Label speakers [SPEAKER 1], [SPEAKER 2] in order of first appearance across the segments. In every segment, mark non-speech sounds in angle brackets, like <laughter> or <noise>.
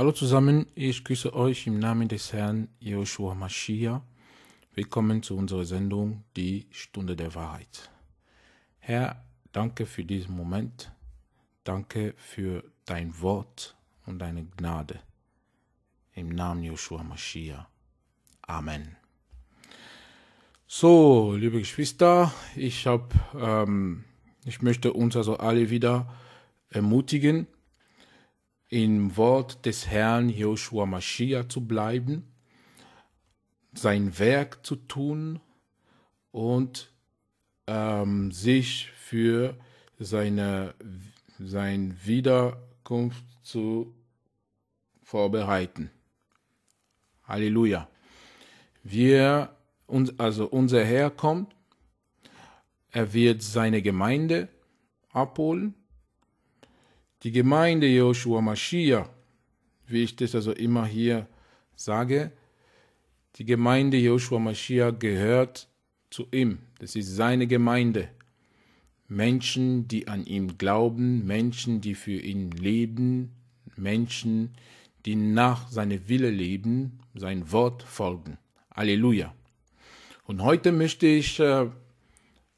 [SPEAKER 1] Hallo zusammen, ich grüße euch im Namen des Herrn Joshua Mashiach. Willkommen zu unserer Sendung Die Stunde der Wahrheit. Herr, danke für diesen Moment. Danke für dein Wort und deine Gnade. Im Namen Joshua Mashiach. Amen. So, liebe Geschwister, ich habe, ähm, ich möchte uns also alle wieder ermutigen, im Wort des Herrn Joshua Mashiach zu bleiben, sein Werk zu tun und ähm, sich für seine, seine Wiederkunft zu vorbereiten. Halleluja. Wir, also unser Herr kommt, er wird seine Gemeinde abholen die Gemeinde Joshua Mashiach, wie ich das also immer hier sage, die Gemeinde Joshua Mashiach gehört zu ihm. Das ist seine Gemeinde. Menschen, die an ihm glauben, Menschen, die für ihn leben, Menschen, die nach seinem Wille leben, sein Wort folgen. Halleluja. Und heute möchte ich äh,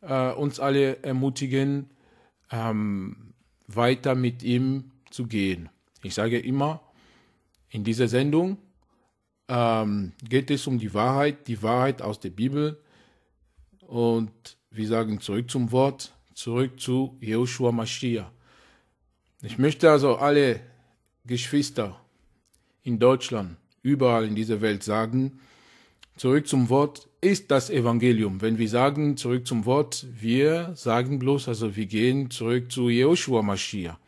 [SPEAKER 1] äh, uns alle ermutigen, ähm, weiter mit ihm zu gehen. Ich sage immer, in dieser Sendung ähm, geht es um die Wahrheit, die Wahrheit aus der Bibel. Und wir sagen zurück zum Wort, zurück zu Joshua Mashiach. Ich möchte also alle Geschwister in Deutschland, überall in dieser Welt sagen, zurück zum Wort, ist das Evangelium. Wenn wir sagen, zurück zum Wort, wir sagen bloß, also wir gehen zurück zu Joshua Mashiach.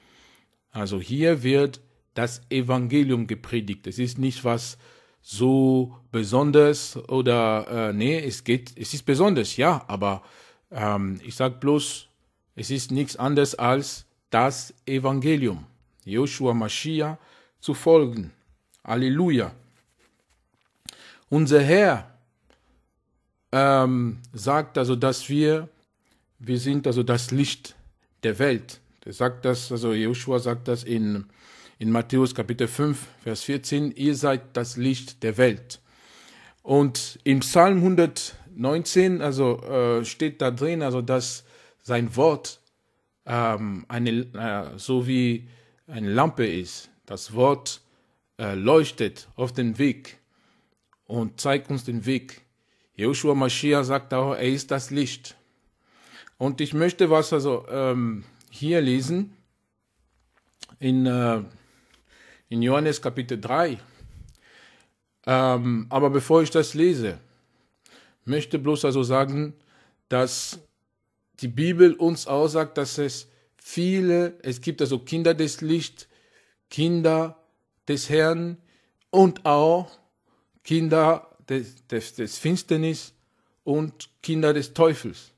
[SPEAKER 1] Also hier wird das Evangelium gepredigt. Es ist nicht was so besonders oder äh, nee, es geht, es ist besonders, ja, aber ähm, ich sag bloß, es ist nichts anderes als das Evangelium, Joshua Mashiach zu folgen. Halleluja. Unser Herr ähm, sagt also, dass wir, wir sind also das Licht der Welt. Er sagt das, also Joshua sagt das in, in Matthäus Kapitel 5, Vers 14, ihr seid das Licht der Welt. Und im Psalm 119, also äh, steht da drin, also dass sein Wort ähm, eine, äh, so wie eine Lampe ist. Das Wort äh, leuchtet auf den Weg und zeigt uns den Weg Joshua Mashiach sagt auch, er ist das Licht. Und ich möchte was also ähm, hier lesen in, äh, in Johannes Kapitel 3. Ähm, aber bevor ich das lese, möchte bloß also sagen, dass die Bibel uns aussagt, dass es viele, es gibt also Kinder des Lichts, Kinder des Herrn und auch Kinder des, des, des Finsternis und Kinder des Teufels.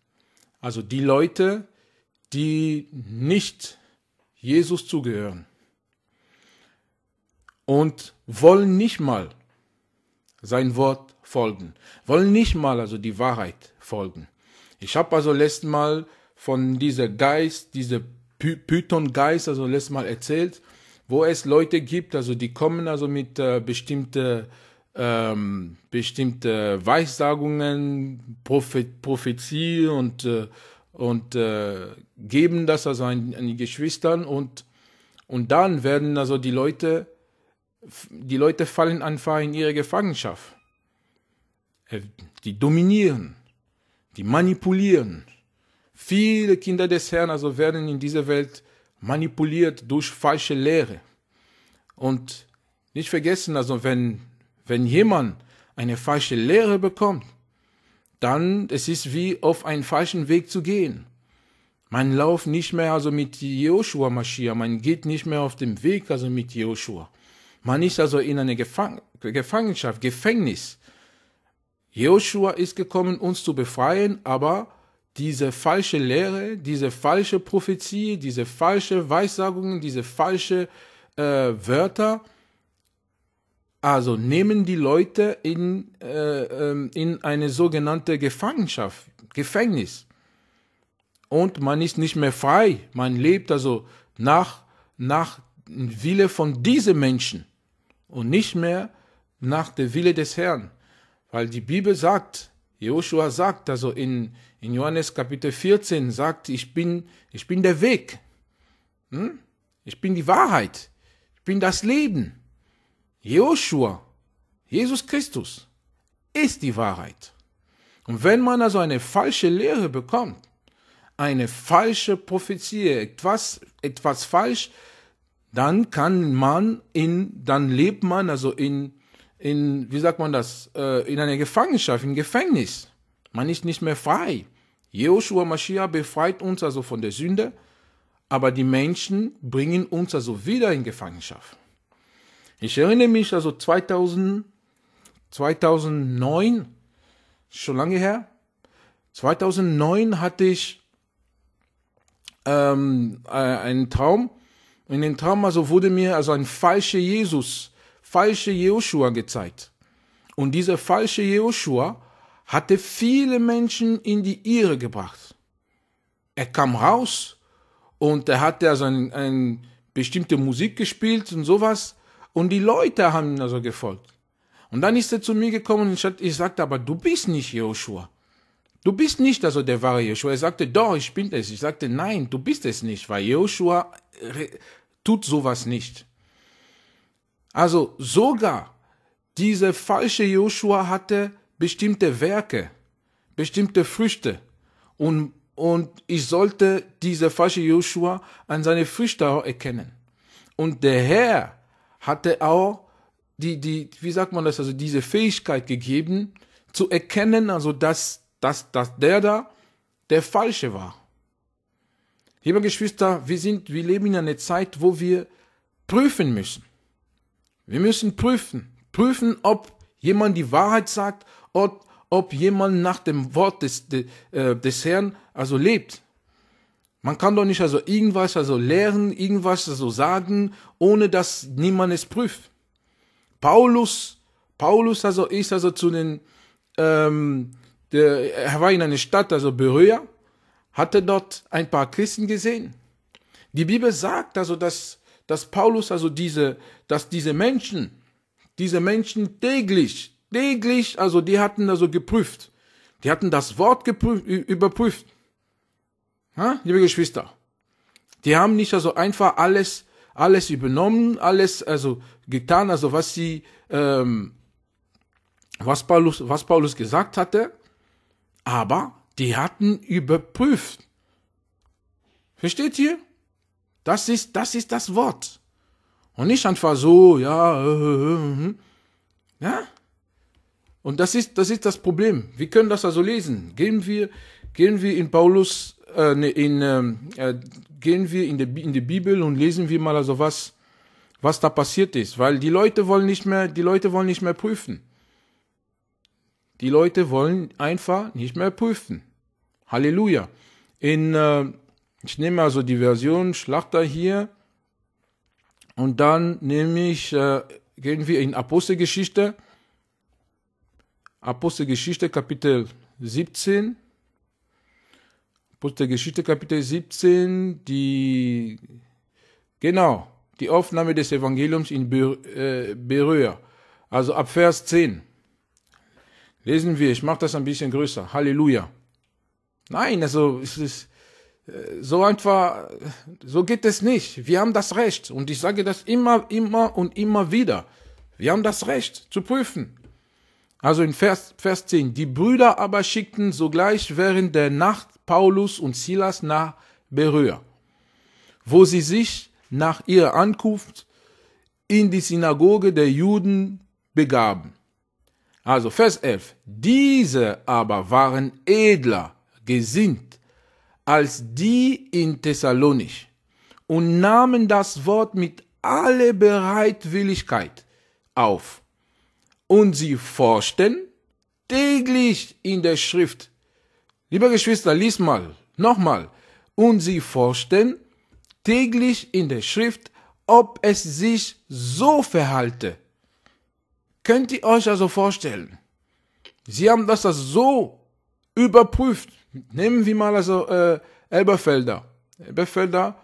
[SPEAKER 1] Also die Leute, die nicht Jesus zugehören und wollen nicht mal sein Wort folgen, wollen nicht mal also die Wahrheit folgen. Ich habe also letztes Mal von dieser Geist, dieser Python-Geist, also letztes Mal erzählt, wo es Leute gibt, also die kommen also mit äh, bestimmten ähm, bestimmte Weissagungen, Prophet, Prophezie und, äh, und äh, geben das also an, an, die Geschwistern und, und dann werden also die Leute, die Leute fallen einfach in ihre Gefangenschaft. Äh, die dominieren, die manipulieren. Viele Kinder des Herrn also werden in dieser Welt manipuliert durch falsche Lehre. Und nicht vergessen, also wenn wenn jemand eine falsche Lehre bekommt, dann es ist wie auf einen falschen Weg zu gehen. Man läuft nicht mehr also mit Joshua Maschia, man geht nicht mehr auf dem Weg also mit Joshua. Man ist also in einer Gefangenschaft, Gefängnis. Joshua ist gekommen, uns zu befreien, aber diese falsche Lehre, diese falsche Prophezie, diese falsche Weissagungen, diese falsche äh, Wörter, also nehmen die Leute in, äh, ähm, in eine sogenannte Gefangenschaft, Gefängnis. Und man ist nicht mehr frei. Man lebt also nach, nach dem Wille von diesen Menschen und nicht mehr nach dem Wille des Herrn. Weil die Bibel sagt, Joshua sagt, also in, in Johannes Kapitel 14 sagt, ich bin, ich bin der Weg. Hm? Ich bin die Wahrheit. Ich bin das Leben. Joshua, Jesus Christus, ist die Wahrheit. Und wenn man also eine falsche Lehre bekommt, eine falsche Prophezie, etwas, etwas falsch, dann kann man in, dann lebt man also in, in, wie sagt man das, äh, in einer Gefangenschaft, im Gefängnis. Man ist nicht mehr frei. Joshua Mashiach befreit uns also von der Sünde, aber die Menschen bringen uns also wieder in Gefangenschaft. Ich erinnere mich also 2000, 2009, schon lange her. 2009 hatte ich ähm, äh, einen Traum. In dem Traum also wurde mir also ein falscher Jesus, falscher Joshua gezeigt. Und dieser falsche Joshua hatte viele Menschen in die Irre gebracht. Er kam raus und er hatte also ein, ein bestimmte Musik gespielt und sowas. Und die Leute haben ihm also gefolgt. Und dann ist er zu mir gekommen und ich sagte, aber du bist nicht Joshua. Du bist nicht also der wahre Joshua. Er sagte, doch, ich bin es. Ich sagte, nein, du bist es nicht, weil Joshua äh, tut sowas nicht. Also sogar dieser falsche Joshua hatte bestimmte Werke, bestimmte Früchte. Und, und ich sollte diese falsche Joshua an seine Früchte erkennen. Und der Herr hat er auch die, die, wie sagt man das, also diese Fähigkeit gegeben, zu erkennen, also dass, dass, dass der da der Falsche war. Liebe Geschwister, wir sind, wir leben in einer Zeit, wo wir prüfen müssen. Wir müssen prüfen. Prüfen, ob jemand die Wahrheit sagt, ob, ob jemand nach dem Wort des, äh, des Herrn also lebt. Man kann doch nicht also irgendwas also lehren, irgendwas also sagen, ohne dass niemand es prüft. Paulus, Paulus also ist also zu den, ähm, der, er war in einer Stadt, also Beröa, hatte dort ein paar Christen gesehen. Die Bibel sagt also, dass, dass Paulus also diese, dass diese Menschen, diese Menschen täglich, täglich, also die hatten also geprüft. Die hatten das Wort geprüft, überprüft. Ja, liebe Geschwister, die haben nicht also einfach alles, alles übernommen, alles also getan, also was sie, ähm, was Paulus, was Paulus gesagt hatte, aber die hatten überprüft. Versteht ihr? Das ist, das ist das Wort. Und nicht einfach so, ja, äh, äh, äh hm. ja. Und das ist, das ist das Problem. Wir können das also lesen. Gehen wir, gehen wir in Paulus äh, in, ähm, äh, gehen wir in die, in die Bibel und lesen wir mal, also was, was da passiert ist, weil die Leute wollen nicht mehr, die Leute wollen nicht mehr prüfen. Die Leute wollen einfach nicht mehr prüfen. Halleluja. In, äh, ich nehme also die Version Schlachter hier und dann nehme ich, äh, gehen wir in Apostelgeschichte, Apostelgeschichte Kapitel 17 Buch der Geschichte, Kapitel 17, die, genau, die Aufnahme des Evangeliums in äh, Berühr. Also ab Vers 10. Lesen wir, ich mache das ein bisschen größer. Halleluja. Nein, also es ist äh, so einfach, so geht es nicht. Wir haben das Recht und ich sage das immer, immer und immer wieder. Wir haben das Recht zu prüfen. Also in Vers, Vers 10, die Brüder aber schickten sogleich während der Nacht Paulus und Silas nach Beröa, wo sie sich nach ihrer Ankunft in die Synagoge der Juden begaben. Also Vers 11. Diese aber waren edler gesinnt als die in Thessalonich und nahmen das Wort mit aller Bereitwilligkeit auf. Und sie forschten täglich in der Schrift Liebe Geschwister, lies mal, nochmal. Und sie forschten täglich in der Schrift, ob es sich so verhalte. Könnt ihr euch also vorstellen? Sie haben das, das also so überprüft. Nehmen wir mal also äh, Elberfelder. Elberfelder,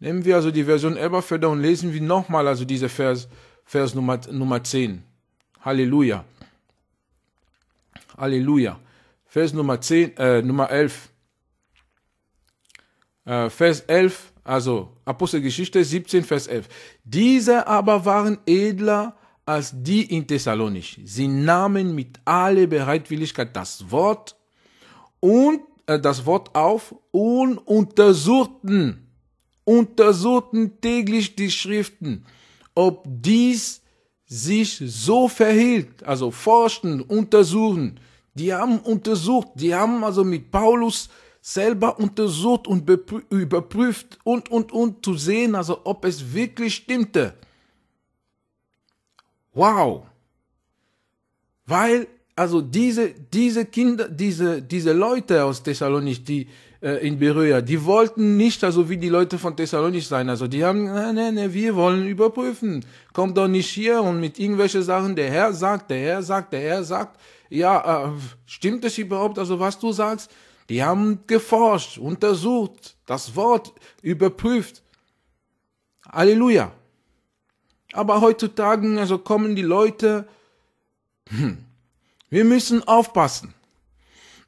[SPEAKER 1] nehmen wir also die Version Elberfelder und lesen wir nochmal also diese Vers, Vers Nummer, Nummer 10. Halleluja. Halleluja. Vers Nummer 10, äh, Nummer 11. Äh, Vers 11, also Apostelgeschichte 17, Vers 11. Diese aber waren edler als die in Thessalonich. Sie nahmen mit aller Bereitwilligkeit das Wort und äh, das Wort auf und untersuchten, untersuchten täglich die Schriften, ob dies sich so verhielt, also forschen, untersuchen, die haben untersucht, die haben also mit Paulus selber untersucht und überprüft und, und, und zu sehen, also ob es wirklich stimmte. Wow! Weil, also diese, diese Kinder, diese, diese Leute aus Thessalonich, die äh, in Beröa, die wollten nicht also wie die Leute von Thessalonich sein. Also die haben, nein, ah, nein, nein, wir wollen überprüfen. Kommt doch nicht hier und mit irgendwelchen Sachen, der Herr sagt, der Herr sagt, der Herr sagt. Der Herr sagt ja, äh, stimmt es überhaupt, also was du sagst? Die haben geforscht, untersucht, das Wort überprüft. Halleluja. Aber heutzutage, also kommen die Leute, hm, wir müssen aufpassen.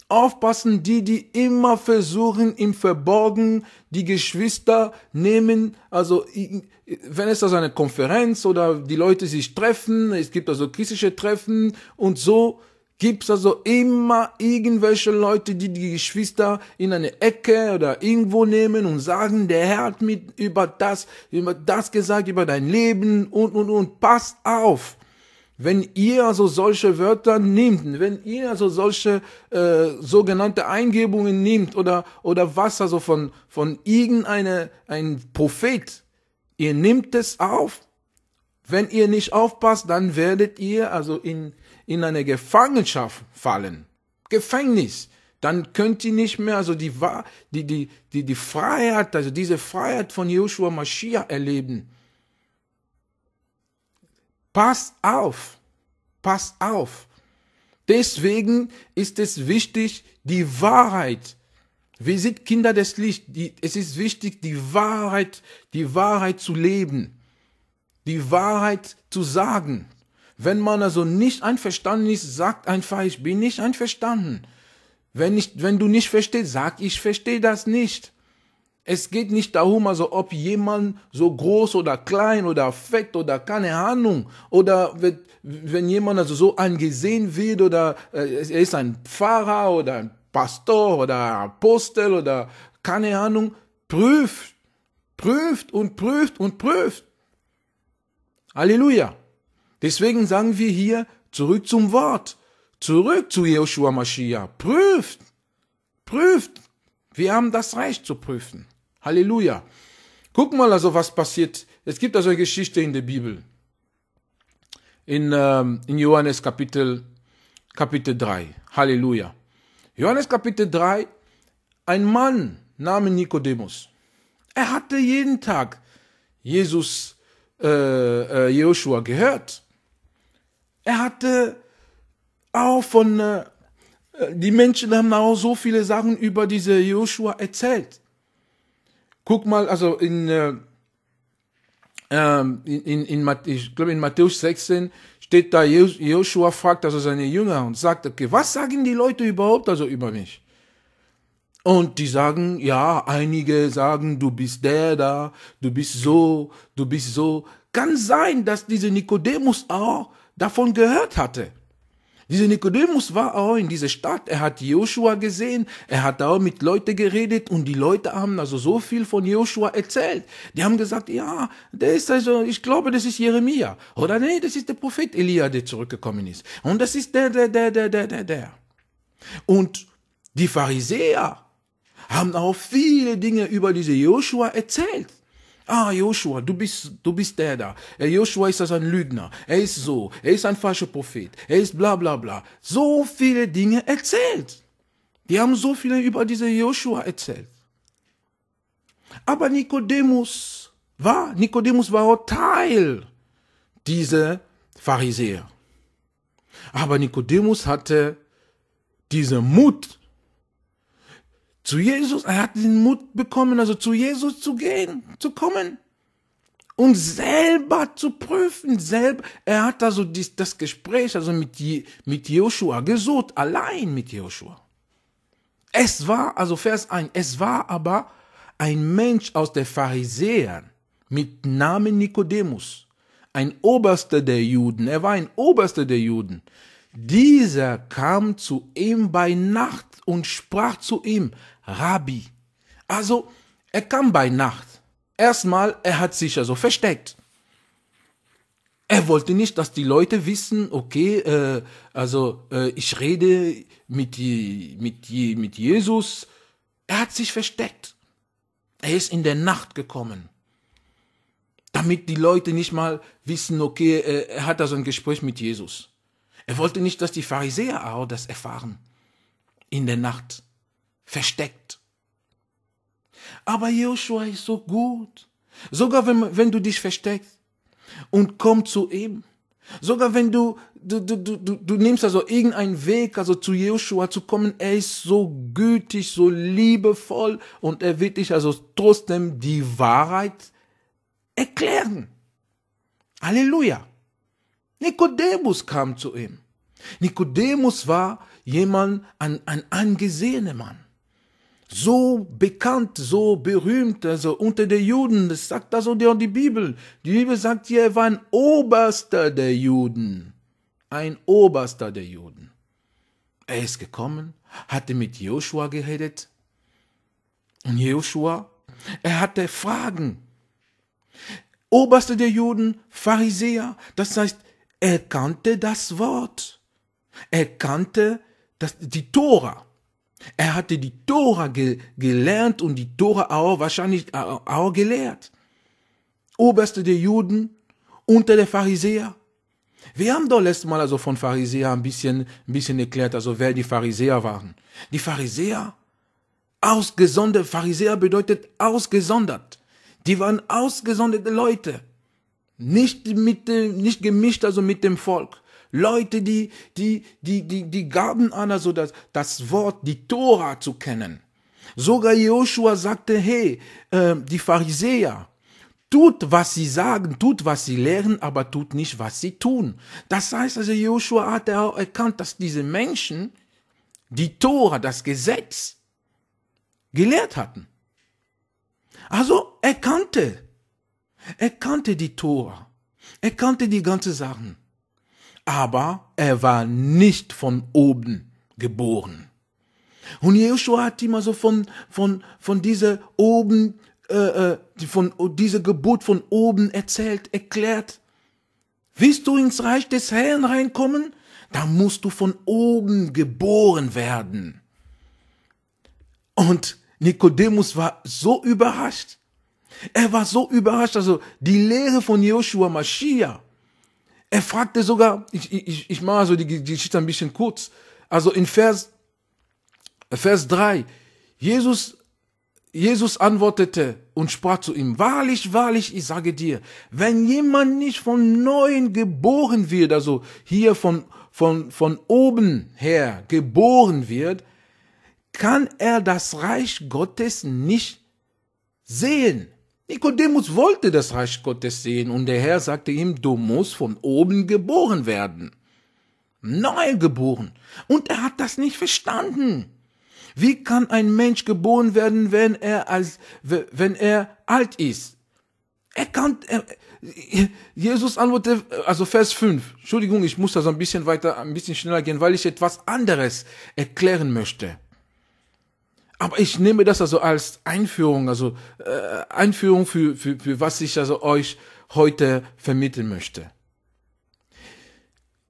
[SPEAKER 1] Aufpassen die, die immer versuchen, im Verborgen die Geschwister nehmen, also wenn es also eine Konferenz oder die Leute sich treffen, es gibt also christliche Treffen und so, gibt's also immer irgendwelche Leute, die die Geschwister in eine Ecke oder irgendwo nehmen und sagen, der Herr hat mit über das, über das gesagt, über dein Leben und, und, und. Passt auf! Wenn ihr also solche Wörter nimmt, wenn ihr also solche äh, sogenannte Eingebungen nimmt oder, oder was also von, von irgendeinem ein Prophet, ihr nehmt es auf. Wenn ihr nicht aufpasst, dann werdet ihr also in, in eine Gefangenschaft fallen, Gefängnis, dann könnt ihr nicht mehr also die, die, die, die, die Freiheit, also diese Freiheit von Joshua Mashiach erleben. Passt auf, passt auf. Deswegen ist es wichtig, die Wahrheit. Wir sind Kinder des Lichts. es ist wichtig, die Wahrheit, die Wahrheit zu leben, die Wahrheit zu sagen. Wenn man also nicht einverstanden ist, sagt einfach, ich bin nicht einverstanden. Wenn, ich, wenn du nicht verstehst, sag, ich verstehe das nicht. Es geht nicht darum, also ob jemand so groß oder klein oder fett oder keine Ahnung oder wird, wenn jemand also so angesehen wird oder äh, er ist ein Pfarrer oder ein Pastor oder Apostel oder keine Ahnung, prüft, prüft und prüft und prüft. Halleluja. Deswegen sagen wir hier, zurück zum Wort, zurück zu Joshua Mashiach, prüft, prüft. Wir haben das Recht zu prüfen. Halleluja. Guck mal also, was passiert. Es gibt also eine Geschichte in der Bibel. In, ähm, in Johannes Kapitel, Kapitel 3. Halleluja. Johannes Kapitel 3. Ein Mann namens Nikodemus. Er hatte jeden Tag Jesus, äh, äh, Joshua gehört. Er hatte auch von, äh, die Menschen haben auch so viele Sachen über diese Joshua erzählt. Guck mal, also in, äh, ähm, in, in, in, ich glaube in Matthäus 16 steht da, Joshua fragt also seine Jünger und sagt, okay, was sagen die Leute überhaupt also über mich? Und die sagen, ja, einige sagen, du bist der da, du bist so, du bist so. Kann sein, dass diese Nikodemus auch davon gehört hatte. Dieser Nikodemus war auch in dieser Stadt. Er hat Joshua gesehen. Er hat auch mit Leuten geredet und die Leute haben also so viel von Joshua erzählt. Die haben gesagt, ja, der ist also, ich glaube, das ist Jeremia. Oder nee, das ist der Prophet Elia, der zurückgekommen ist. Und das ist der, der, der, der, der, der, der. Und die Pharisäer haben auch viele Dinge über diese Joshua erzählt ah Joshua, du bist, du bist der da. Äh, Joshua ist also ein Lügner, er ist so, er ist ein falscher Prophet, er ist bla bla bla. So viele Dinge erzählt. Die haben so viele über diese Joshua erzählt. Aber Nikodemus war, Nikodemus war auch Teil dieser Pharisäer. Aber Nikodemus hatte diesen Mut, zu Jesus, er hat den Mut bekommen, also zu Jesus zu gehen, zu kommen und selber zu prüfen, selber. Er hat also dies, das Gespräch also mit, mit Joshua gesucht, allein mit Joshua. Es war, also Vers 1, es war aber ein Mensch aus der Pharisäern mit Namen Nikodemus, ein Oberster der Juden, er war ein Oberster der Juden. Dieser kam zu ihm bei Nacht und sprach zu ihm, Rabbi. Also, er kam bei Nacht. Erstmal, er hat sich also versteckt. Er wollte nicht, dass die Leute wissen, okay, äh, also äh, ich rede mit, mit, mit Jesus. Er hat sich versteckt. Er ist in der Nacht gekommen. Damit die Leute nicht mal wissen, okay, äh, er hat da so ein Gespräch mit Jesus. Er wollte nicht, dass die Pharisäer auch das erfahren. In der Nacht versteckt. Aber Joshua ist so gut. Sogar wenn, wenn du dich versteckst und komm zu ihm. Sogar wenn du, du, du, du, du nimmst also irgendeinen Weg, also zu Joshua zu kommen, er ist so gütig, so liebevoll und er wird dich also trotzdem die Wahrheit erklären. Halleluja. Nikodemus kam zu ihm. Nikodemus war jemand, ein, ein angesehener Mann so bekannt, so berühmt, also unter den Juden, das sagt also die, die Bibel. Die Bibel sagt er war ein Oberster der Juden. Ein Oberster der Juden. Er ist gekommen, hatte mit Joshua geredet. Und Joshua, er hatte Fragen. Oberster der Juden, Pharisäer, das heißt, er kannte das Wort. Er kannte das, die Tora. Er hatte die Tora ge gelernt und die Tora auch wahrscheinlich äh, auch gelehrt. Oberste der Juden, unter der Pharisäer. Wir haben doch letztes Mal also von Pharisäer ein bisschen, ein bisschen erklärt, also wer die Pharisäer waren. Die Pharisäer, ausgesondert, Pharisäer bedeutet ausgesondert. Die waren ausgesonderte Leute. Nicht mit, nicht gemischt also mit dem Volk. Leute, die, die, die, die, die gaben Anna so das, das Wort, die Tora zu kennen. Sogar Joshua sagte, hey, äh, die Pharisäer, tut, was sie sagen, tut, was sie lehren, aber tut nicht, was sie tun. Das heißt also, Joshua hat auch erkannt, dass diese Menschen die Tora, das Gesetz, gelehrt hatten. Also er kannte, er kannte die Tora, er kannte die ganzen Sachen aber er war nicht von oben geboren. Und Joshua hat immer so also von, von, von dieser oben, äh, äh, von dieser Geburt von oben erzählt, erklärt. Willst du ins Reich des Herrn reinkommen? Da musst du von oben geboren werden. Und Nikodemus war so überrascht. Er war so überrascht, also die Lehre von Joshua Mashiach er fragte sogar, ich, ich, ich mache so die, die Geschichte ein bisschen kurz. Also in Vers, Vers 3, Jesus, Jesus antwortete und sprach zu ihm, wahrlich, wahrlich, ich sage dir, wenn jemand nicht von neuem geboren wird, also hier von, von, von oben her geboren wird, kann er das Reich Gottes nicht sehen. Nikodemus wollte das Reich Gottes sehen und der Herr sagte ihm, du musst von oben geboren werden. Neu geboren. Und er hat das nicht verstanden. Wie kann ein Mensch geboren werden, wenn er als, wenn er alt ist? Er kann, er, Jesus antwortete, also Vers 5. Entschuldigung, ich muss da so ein bisschen weiter, ein bisschen schneller gehen, weil ich etwas anderes erklären möchte. Aber ich nehme das also als Einführung, also äh, Einführung für, für, für was ich also euch heute vermitteln möchte.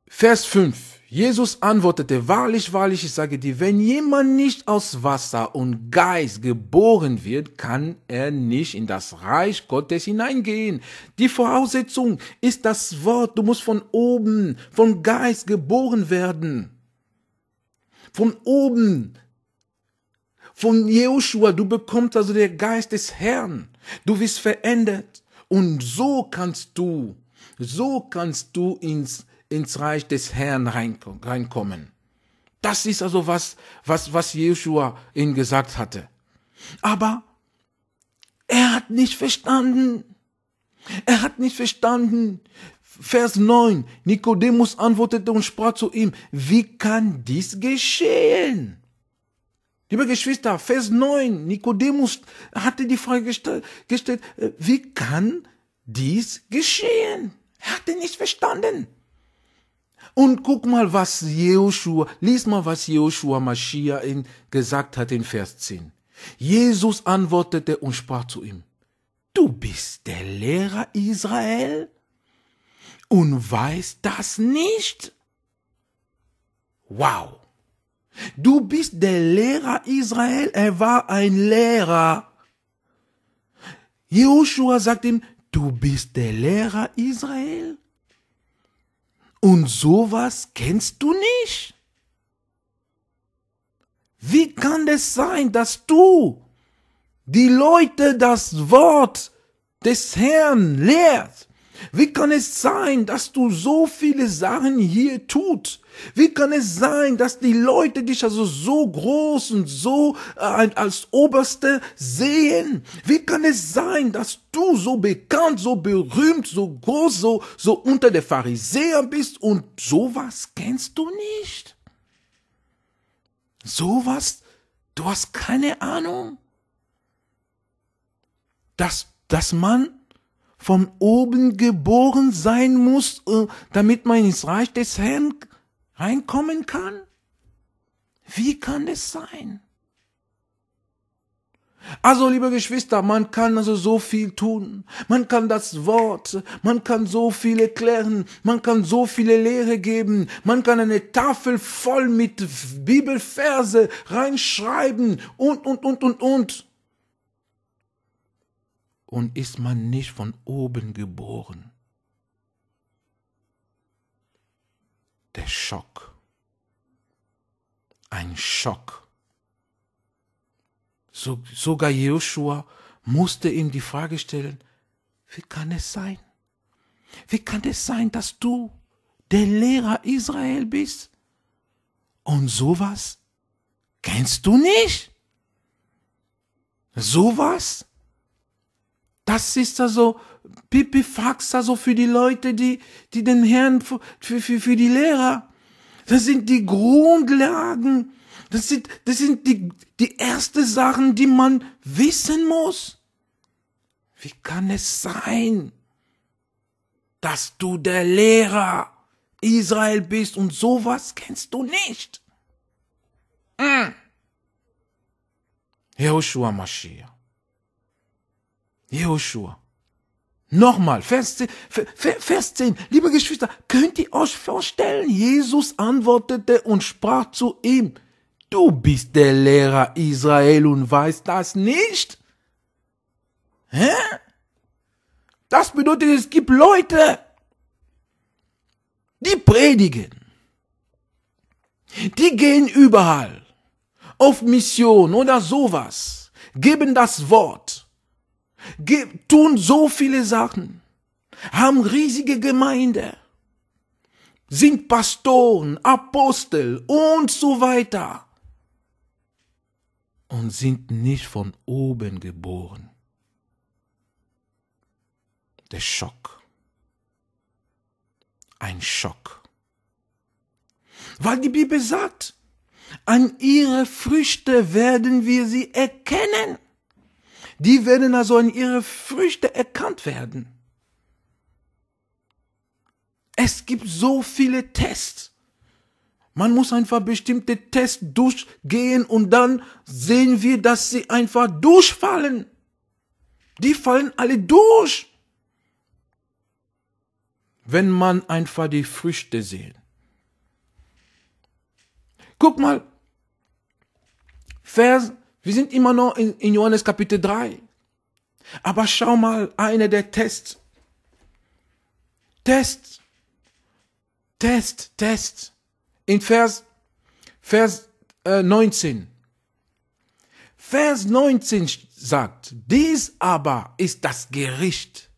[SPEAKER 1] Vers 5. Jesus antwortete, wahrlich, wahrlich, ich sage dir, wenn jemand nicht aus Wasser und Geist geboren wird, kann er nicht in das Reich Gottes hineingehen. Die Voraussetzung ist das Wort, du musst von oben, von Geist geboren werden. Von oben von Jehoshua, du bekommst also den Geist des Herrn. Du wirst verändert. Und so kannst du, so kannst du ins, ins Reich des Herrn reinkommen. Das ist also was, was, was Jehoshua ihm gesagt hatte. Aber er hat nicht verstanden. Er hat nicht verstanden. Vers 9. Nikodemus antwortete und sprach zu ihm, wie kann dies geschehen? Liebe Geschwister, Vers 9, Nikodemus hatte die Frage gestell, gestellt, äh, wie kann dies geschehen? Er hatte nicht verstanden. Und guck mal, was Joshua, lies mal, was Joshua Mashiach gesagt hat in Vers 10. Jesus antwortete und sprach zu ihm, du bist der Lehrer Israel und weißt das nicht? Wow! Du bist der Lehrer Israel. Er war ein Lehrer. Joshua sagt ihm, du bist der Lehrer Israel. Und sowas kennst du nicht. Wie kann es das sein, dass du die Leute das Wort des Herrn lehrst? Wie kann es sein, dass du so viele Sachen hier tut? Wie kann es sein, dass die Leute dich also so groß und so äh, als Oberste sehen? Wie kann es sein, dass du so bekannt, so berühmt, so groß, so, so unter der Pharisäer bist und sowas kennst du nicht? Sowas? Du hast keine Ahnung? Dass, dass man von oben geboren sein muss, äh, damit man ins Reich des Herrn reinkommen kann? Wie kann das sein? Also, liebe Geschwister, man kann also so viel tun. Man kann das Wort, man kann so viel erklären, man kann so viele Lehre geben, man kann eine Tafel voll mit Bibelverse reinschreiben und, und, und, und, und und ist man nicht von oben geboren. Der Schock. Ein Schock. So, sogar Joshua musste ihm die Frage stellen, wie kann es sein? Wie kann es sein, dass du der Lehrer Israel bist? Und sowas kennst du nicht? Sowas? Das ist also Pipifax, also für die Leute, die, die den Herrn, für, für, für die Lehrer. Das sind die Grundlagen. Das sind, das sind die, die erste Sachen, die man wissen muss. Wie kann es sein, dass du der Lehrer Israel bist und sowas kennst du nicht? Mm. Hm. Joshua Mashiach. Joshua. Nochmal, Vers 10, Vers 10, liebe Geschwister, könnt ihr euch vorstellen, Jesus antwortete und sprach zu ihm, du bist der Lehrer Israel und weißt das nicht? Hä? Das bedeutet, es gibt Leute, die predigen, die gehen überall auf Mission oder sowas, geben das Wort, tun so viele Sachen, haben riesige Gemeinde, sind Pastoren, Apostel und so weiter und sind nicht von oben geboren. Der Schock. Ein Schock. Weil die Bibel sagt, an ihre Früchte werden wir sie erkennen. Die werden also an ihre Früchte erkannt werden. Es gibt so viele Tests. Man muss einfach bestimmte Tests durchgehen und dann sehen wir, dass sie einfach durchfallen. Die fallen alle durch. Wenn man einfach die Früchte sieht. Guck mal, Vers wir sind immer noch in, in Johannes Kapitel 3. Aber schau mal, einer der Tests. Test. Test, Test. In Vers, Vers äh, 19. Vers 19 sagt, dies aber ist das Gericht,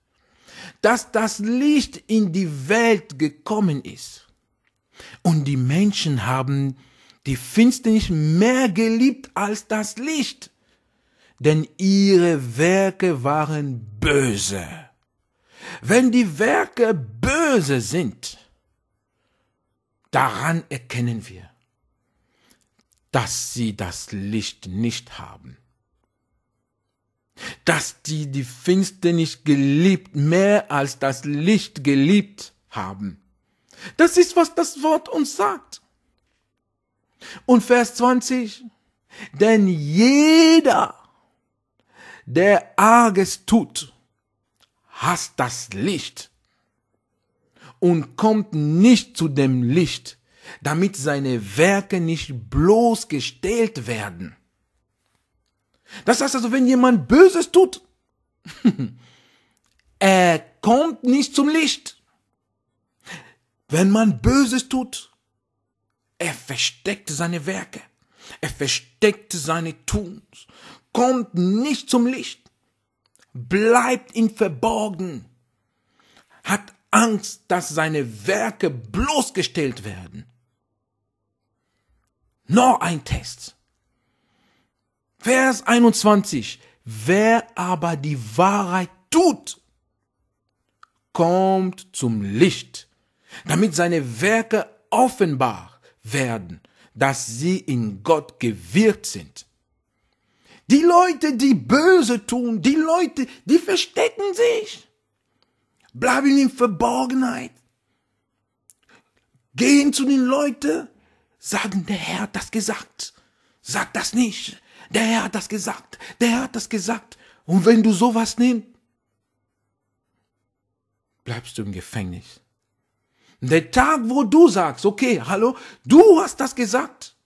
[SPEAKER 1] dass das Licht in die Welt gekommen ist. Und die Menschen haben die Finsternis mehr geliebt als das Licht, denn ihre Werke waren böse. Wenn die Werke böse sind, daran erkennen wir, dass sie das Licht nicht haben dass die die Finsternis geliebt, mehr als das Licht geliebt haben. Das ist, was das Wort uns sagt. Und Vers 20, denn jeder, der Arges tut, hasst das Licht und kommt nicht zu dem Licht, damit seine Werke nicht bloßgestellt werden. Das heißt also, wenn jemand Böses tut, <laughs> er kommt nicht zum Licht. Wenn man Böses tut, er versteckte seine Werke. Er versteckte seine Tuns. Kommt nicht zum Licht. Bleibt in Verborgen. Hat Angst, dass seine Werke bloßgestellt werden. Noch ein Test. Vers 21. Wer aber die Wahrheit tut, kommt zum Licht, damit seine Werke offenbar werden, dass sie in Gott gewirkt sind. Die Leute, die böse tun, die Leute, die verstecken sich, bleiben in Verborgenheit, gehen zu den Leuten, sagen, der Herr hat das gesagt, sag das nicht, der Herr hat das gesagt, der Herr hat das gesagt. Und wenn du sowas nimmst, bleibst du im Gefängnis. Der Tag, wo du sagst, okay, hallo, du hast das gesagt.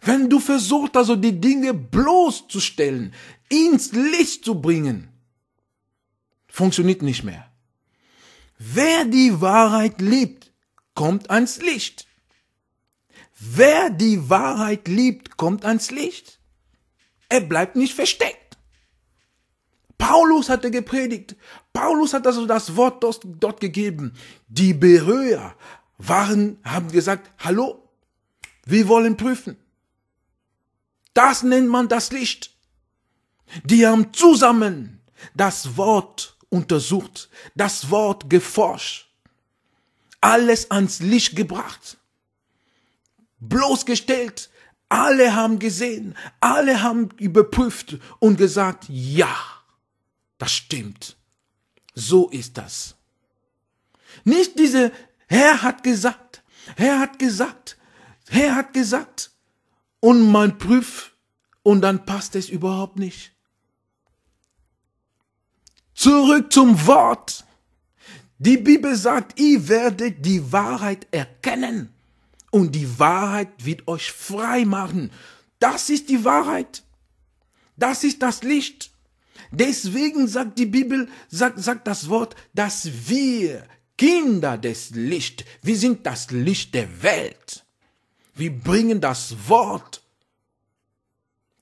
[SPEAKER 1] Wenn du versuchst, also die Dinge bloßzustellen, ins Licht zu bringen, funktioniert nicht mehr. Wer die Wahrheit liebt, kommt ans Licht. Wer die Wahrheit liebt, kommt ans Licht. Er bleibt nicht versteckt. Paulus hatte gepredigt. Paulus hat also das Wort dort, dort gegeben. Die Beröer waren, haben gesagt, hallo, wir wollen prüfen. Das nennt man das Licht. Die haben zusammen das Wort untersucht, das Wort geforscht, alles ans Licht gebracht, bloßgestellt. Alle haben gesehen, alle haben überprüft und gesagt, ja das stimmt. So ist das. Nicht diese, Herr hat gesagt, Herr hat gesagt, Herr hat gesagt, und man prüft, und dann passt es überhaupt nicht. Zurück zum Wort. Die Bibel sagt, ihr werdet die Wahrheit erkennen und die Wahrheit wird euch frei machen. Das ist die Wahrheit. Das ist das Licht. Deswegen sagt die Bibel, sagt, sagt das Wort, dass wir Kinder des Licht, wir sind das Licht der Welt. Wir bringen das Wort,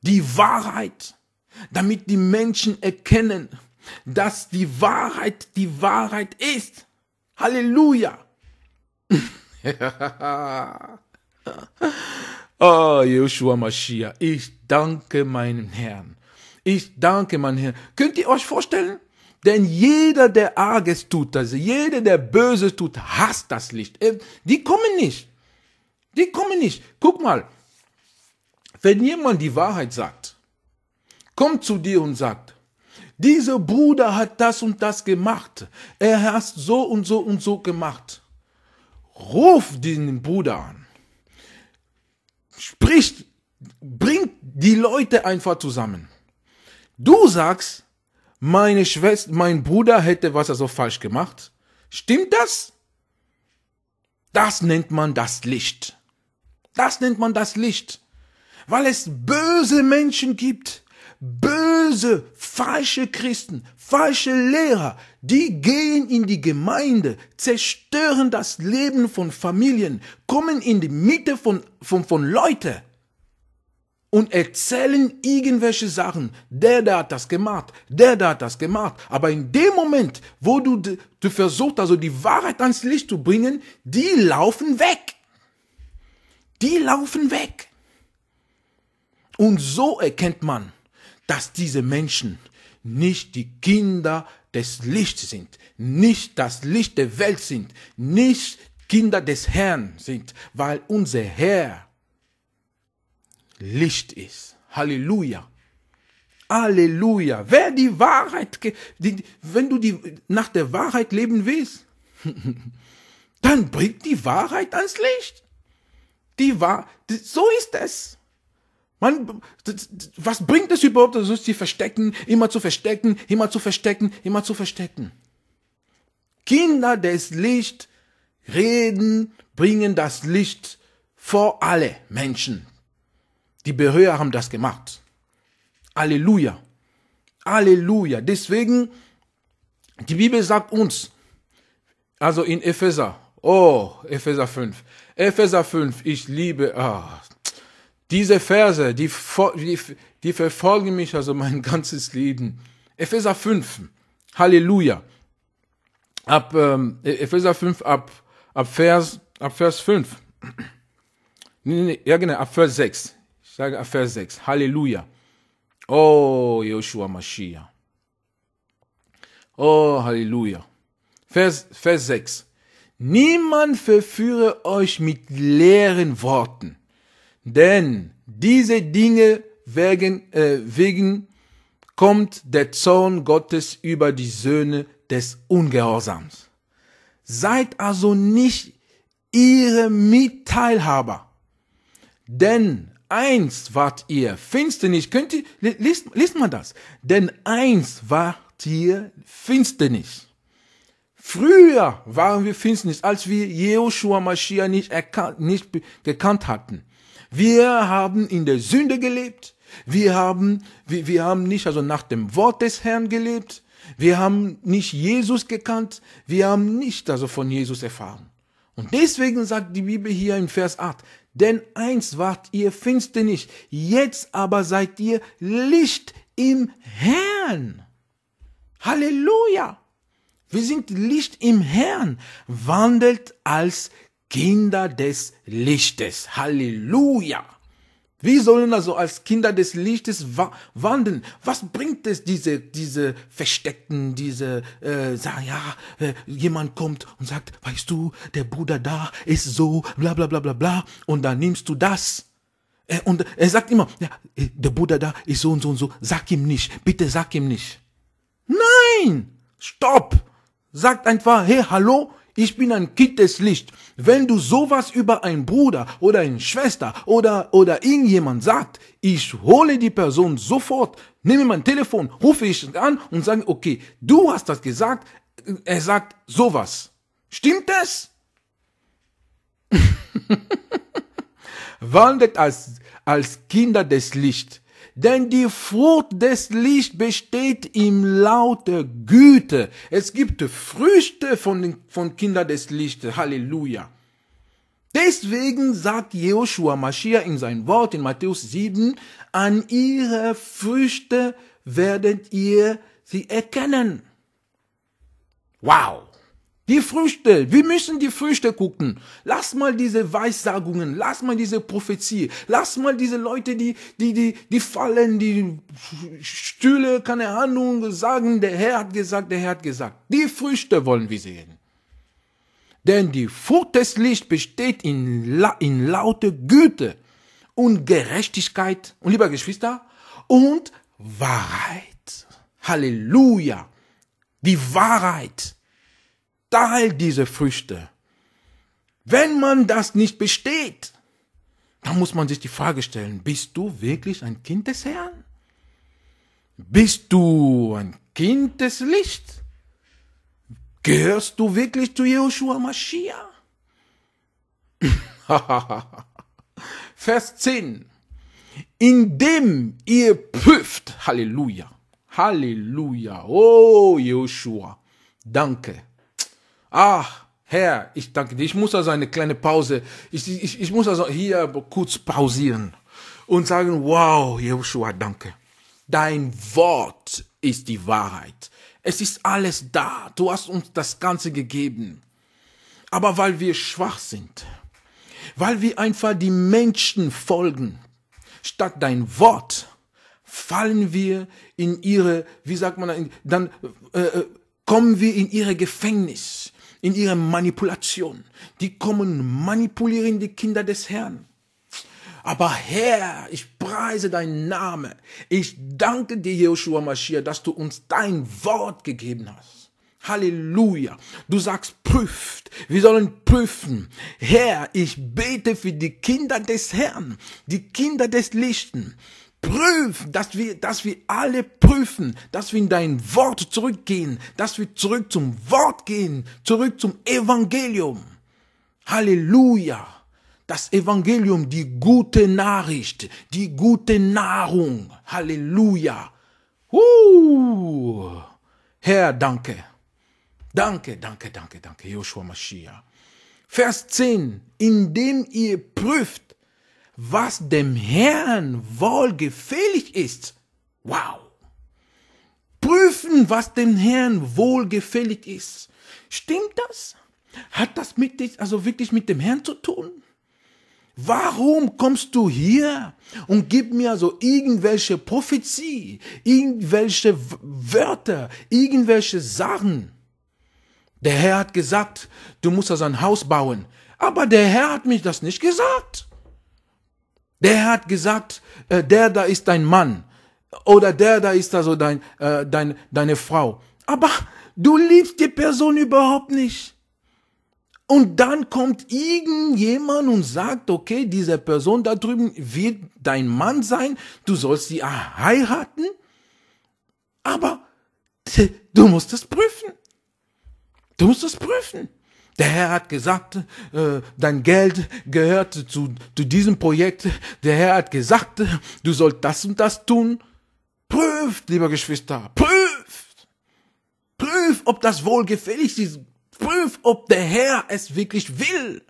[SPEAKER 1] die Wahrheit, damit die Menschen erkennen, dass die Wahrheit die Wahrheit ist. Halleluja. oh, <laughs> Joshua Mashiach, ich danke meinem Herrn. Ich danke, mein Herr. Könnt ihr euch vorstellen? Denn jeder, der Arges tut, also jeder, der Böses tut, hasst das Licht. Äh, die kommen nicht. Die kommen nicht. Guck mal, wenn jemand die Wahrheit sagt, kommt zu dir und sagt, dieser Bruder hat das und das gemacht. Er hat so und so und so gemacht. Ruf den Bruder an. Sprich, bringt die Leute einfach zusammen. Du sagst, meine Schwester, mein Bruder hätte was er so also falsch gemacht. Stimmt das? Das nennt man das Licht. Das nennt man das Licht. Weil es böse Menschen gibt, böse, falsche Christen, falsche Lehrer, die gehen in die Gemeinde, zerstören das Leben von Familien, kommen in die Mitte von, von, von Leuten und erzählen irgendwelche Sachen. Der, der hat das gemacht, der, der hat das gemacht. Aber in dem Moment, wo du, du versuchst, also die Wahrheit ans Licht zu bringen, die laufen weg. Die laufen weg. Und so erkennt man, dass diese Menschen nicht die Kinder des Lichts sind, nicht das Licht der Welt sind, nicht Kinder des Herrn sind, weil unser Herr Licht ist. Halleluja. Halleluja. Wer die Wahrheit, die, wenn du die, nach der Wahrheit leben willst, <laughs> dann bringt die Wahrheit ans Licht. Die war, so ist es. Man, was bringt es überhaupt, dass also sie verstecken, immer zu verstecken, immer zu verstecken, immer zu verstecken. Kinder des Licht reden, bringen das Licht vor alle Menschen die Behörden haben das gemacht. Halleluja. Halleluja. Deswegen, die Bibel sagt uns, also in Epheser, oh, Epheser 5, Epheser 5, ich liebe, ah, diese Verse, die, die, die verfolgen mich also mein <laughs> ganzes Leben. Epheser 5, Halleluja. Ab ähm, e-, Epheser 5, ab, ab, Vers, ab Vers 5. Nee, nee, ja, genau, ab Vers 6. Sage Vers 6. Halleluja. Oh, Joshua Mashiach. Oh, Halleluja. Vers, Vers 6. Niemand verführe euch mit leeren Worten, denn diese Dinge wegen, äh, wegen kommt der Zorn Gottes über die Söhne des Ungehorsams. Seid also nicht ihre Mitteilhaber, denn eins wart ihr, Finsternis. Könnt ihr, liest, liest mal das. Denn eins wart ihr, Finsternis. Früher waren wir Finsternis, als wir Joshua Mashiach nicht, erkannt, nicht gekannt hatten. Wir haben in der Sünde gelebt. Wir haben, wir, wir haben nicht also nach dem Wort des Herrn gelebt. Wir haben nicht Jesus gekannt. Wir haben nicht also von Jesus erfahren. Und deswegen sagt die Bibel hier im Vers 8, denn einst wart ihr finsternis, jetzt aber seid ihr Licht im Herrn. Halleluja! Wir sind Licht im Herrn, wandelt als Kinder des Lichtes. Halleluja! Wie sollen also als Kinder des Lichtes wa wandeln? Was bringt es, diese, diese Versteckten, diese, äh, sagen, ja, äh, jemand kommt und sagt, weißt du, der Bruder da ist so, bla bla bla bla bla, und dann nimmst du das. Äh, und er sagt immer, ja, äh, der Bruder da ist so und so und so, sag ihm nicht, bitte sag ihm nicht. Nein! Stopp! Sagt einfach, hey, hallo, ich bin ein Kind des Lichts. Wenn du sowas über einen Bruder oder eine Schwester oder, oder irgendjemand sagt, ich hole die Person sofort, nehme mein Telefon, rufe ich an und sage, okay, du hast das gesagt. Er sagt sowas. Stimmt das? <laughs> Wandelt als, als Kinder des Lichts. Denn die Frucht des Lichts besteht im lauter Güte. Es gibt Früchte von, von Kindern des Lichts. Halleluja. Deswegen sagt Joshua Mashiach in sein Wort in Matthäus 7, an ihre Früchte werdet ihr sie erkennen. Wow. Die Früchte, wir müssen die Früchte gucken. Lass mal diese Weissagungen, lass mal diese Prophezie, lass mal diese Leute, die, die, die, die fallen, die Stühle, keine Ahnung, sagen, der Herr hat gesagt, der Herr hat gesagt. Die Früchte wollen wir sehen. Denn die Frucht des Lichts besteht in, La in laute Güte und Gerechtigkeit und lieber Geschwister und Wahrheit. Halleluja. Die Wahrheit fatal halt diese Früchte. Wenn man das nicht besteht, dann muss man sich die Frage stellen, bist du wirklich ein Kind des Herrn? Bist du ein Kind des Lichts? Gehörst du wirklich zu Joshua Mashiach? <laughs> Vers 10. Indem ihr prüft, Halleluja, Halleluja, oh Joshua, danke ach, Herr, ich danke dir. Ich muss also eine kleine Pause. Ich, ich, ich muss also hier kurz pausieren und sagen, wow, Joshua, danke. Dein Wort ist die Wahrheit. Es ist alles da. Du hast uns das Ganze gegeben. Aber weil wir schwach sind, weil wir einfach die Menschen folgen, statt dein Wort, fallen wir in ihre, wie sagt man, dann äh, äh, kommen wir in ihre Gefängnis in ihrer Manipulation. Die kommen, manipulieren die Kinder des Herrn. Aber Herr, ich preise deinen Namen. Ich danke dir, Joshua Mashiach, dass du uns dein Wort gegeben hast. Halleluja. Du sagst, prüft. Wir sollen prüfen. Herr, ich bete für die Kinder des Herrn, die Kinder des Lichten prüf, dass wir, dass wir alle prüfen, dass wir in dein Wort zurückgehen, dass wir zurück zum Wort gehen, zurück zum Evangelium. Halleluja. Das Evangelium, die gute Nachricht, die gute Nahrung. Halleluja. Uh. Herr, danke. Danke, danke, danke, danke, Joshua Mashiach. Vers 10. Indem ihr prüft, was dem Herrn wohlgefällig ist. Wow. Prüfen, was dem Herrn wohlgefällig ist. Stimmt das? Hat das mit dich, also wirklich mit dem Herrn zu tun? Warum kommst du hier und gib mir so irgendwelche Prophezie, irgendwelche Wörter, irgendwelche Sachen? Der Herr hat gesagt, du musst also ein Haus bauen. Aber der Herr hat mich das nicht gesagt. Der hat gesagt, äh, der da ist dein Mann oder der da ist also dein, äh, dein, deine Frau. Aber du liebst die Person überhaupt nicht. Und dann kommt irgendjemand und sagt, okay, diese Person da drüben wird dein Mann sein, du sollst sie heiraten, aber du musst es prüfen. Du musst es prüfen. Der Herr hat gesagt, äh, dein Geld gehört zu, zu diesem Projekt. Der Herr hat gesagt, du sollst das und das tun. Prüft, lieber Geschwister, prüft. Prüft, ob das wohlgefällig ist. Prüft, ob der Herr es wirklich will.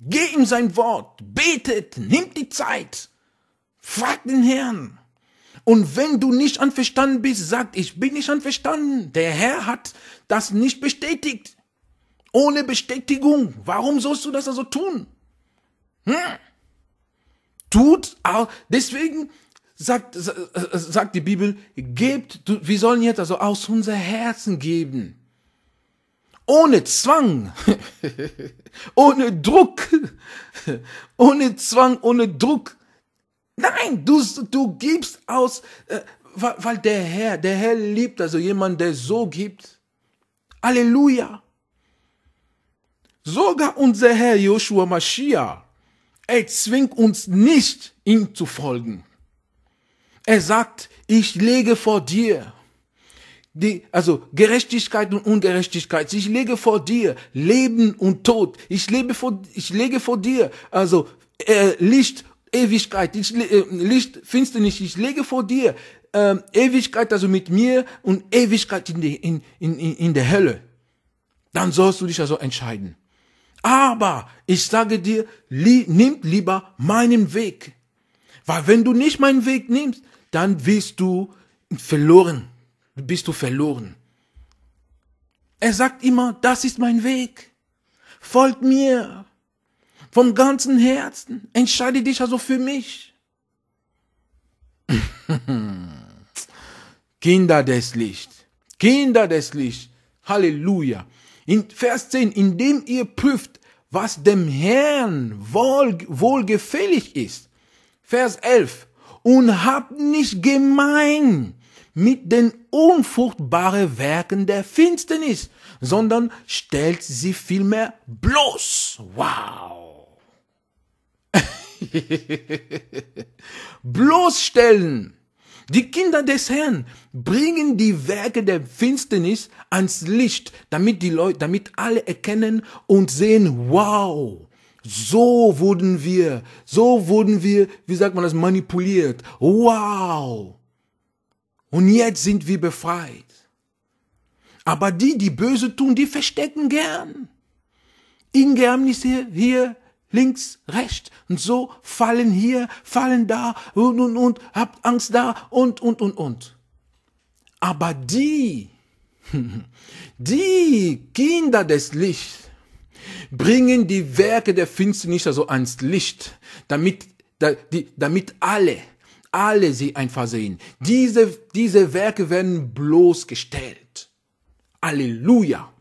[SPEAKER 1] Geh ihm sein Wort, betet, nimm die Zeit. Frag den Herrn. Und wenn du nicht anverstanden bist, sag, ich bin nicht anverstanden. Der Herr hat das nicht bestätigt. Ohne Bestätigung. Warum sollst du das also tun? Hm? Tut, deswegen sagt, äh, sagt die Bibel, gebt, wir sollen jetzt also aus unser Herzen geben. Ohne Zwang, <laughs> ohne Druck, ohne Zwang, ohne Druck. Nein, du, du gibst aus, äh, weil der Herr, der Herr liebt also jemand, der so gibt. Halleluja. Sogar unser Herr Joshua Mashiach, er zwingt uns nicht, ihm zu folgen. Er sagt, ich lege vor dir die, also Gerechtigkeit und Ungerechtigkeit. Ich lege vor dir Leben und Tod. Ich lebe vor, ich lege vor dir, also äh, Licht, Ewigkeit, ich, äh, Licht, Finsternis. Ich lege vor dir äh, Ewigkeit, also mit mir und Ewigkeit in, die, in, in, in der Hölle. Dann sollst du dich also entscheiden. Aber ich sage dir, li nimmt lieber meinen Weg. Weil wenn du nicht meinen Weg nimmst, dann wirst du verloren. Bist du verloren. Er sagt immer, das ist mein Weg. Folgt mir. Vom ganzen Herzen. Entscheide dich also für mich. <laughs> Kinder des Lichts. Kinder des Lichts. Halleluja. In Vers 10, indem ihr prüft, was dem Herrn wohl, wohlgefällig ist. Vers 11, und habt nicht gemein mit den unfruchtbaren Werken der Finsternis, sondern stellt sie vielmehr bloß. Wow! <laughs> bloßstellen! Die Kinder des Herrn bringen die Werke der Finsternis ans Licht, damit die Leute, damit alle erkennen und sehen, wow, so wurden wir, so wurden wir, wie sagt man das, manipuliert. Wow. Und jetzt sind wir befreit. Aber die, die böse tun, die verstecken gern. In Geheimnisse hier, links, rechts. Und so fallen hier, fallen da und, und, und, habt Angst da und, und, und, und. Aber die, <laughs> die Kinder des Lichts bringen die Werke der Finsternis also ans Licht, damit, damit alle, alle sie einfach sehen. Diese, diese Werke werden bloßgestellt. Halleluja.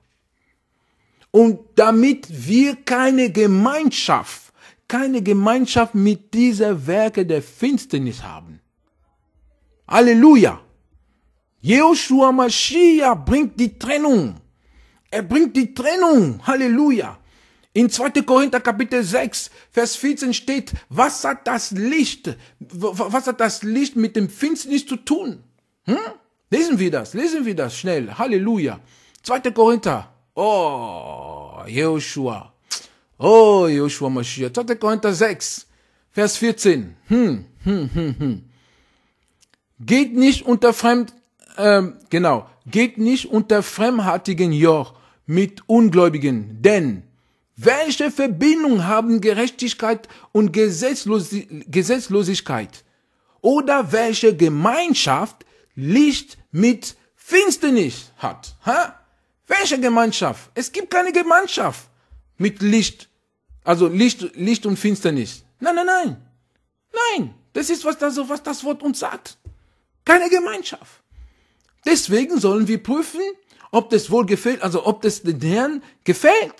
[SPEAKER 1] Und damit wir keine Gemeinschaft, keine Gemeinschaft mit dieser Werke der Finsternis haben. Halleluja! Joshua Mashiach bringt die Trennung. Er bringt die Trennung. Halleluja! In 2. Korinther Kapitel 6, Vers 14 steht, was hat das Licht, was hat das Licht mit dem Finsternis zu tun? Hm? Lesen wir das, lesen wir das schnell. Halleluja. 2. Korinther Oh, Joshua. Oh, Joshua Mashiach. 2. Korinther 6, Vers 14. Hm, hm, hm, hm. Geht nicht unter Fremd, ähm, genau, geht nicht unter fremdartigen Joch mit Ungläubigen, denn welche Verbindung haben Gerechtigkeit und Gesetzlos Gesetzlosigkeit? Oder welche Gemeinschaft Licht mit Finsternis hat? Ha? Welche Gemeinschaft? Es gibt keine Gemeinschaft mit Licht. Also Licht, Licht und Finsternis. Nein, nein, nein. Nein. Das ist, was das, was das Wort uns sagt. Keine Gemeinschaft. Deswegen sollen wir prüfen, ob das wohl gefällt, also ob das den Herrn gefällt.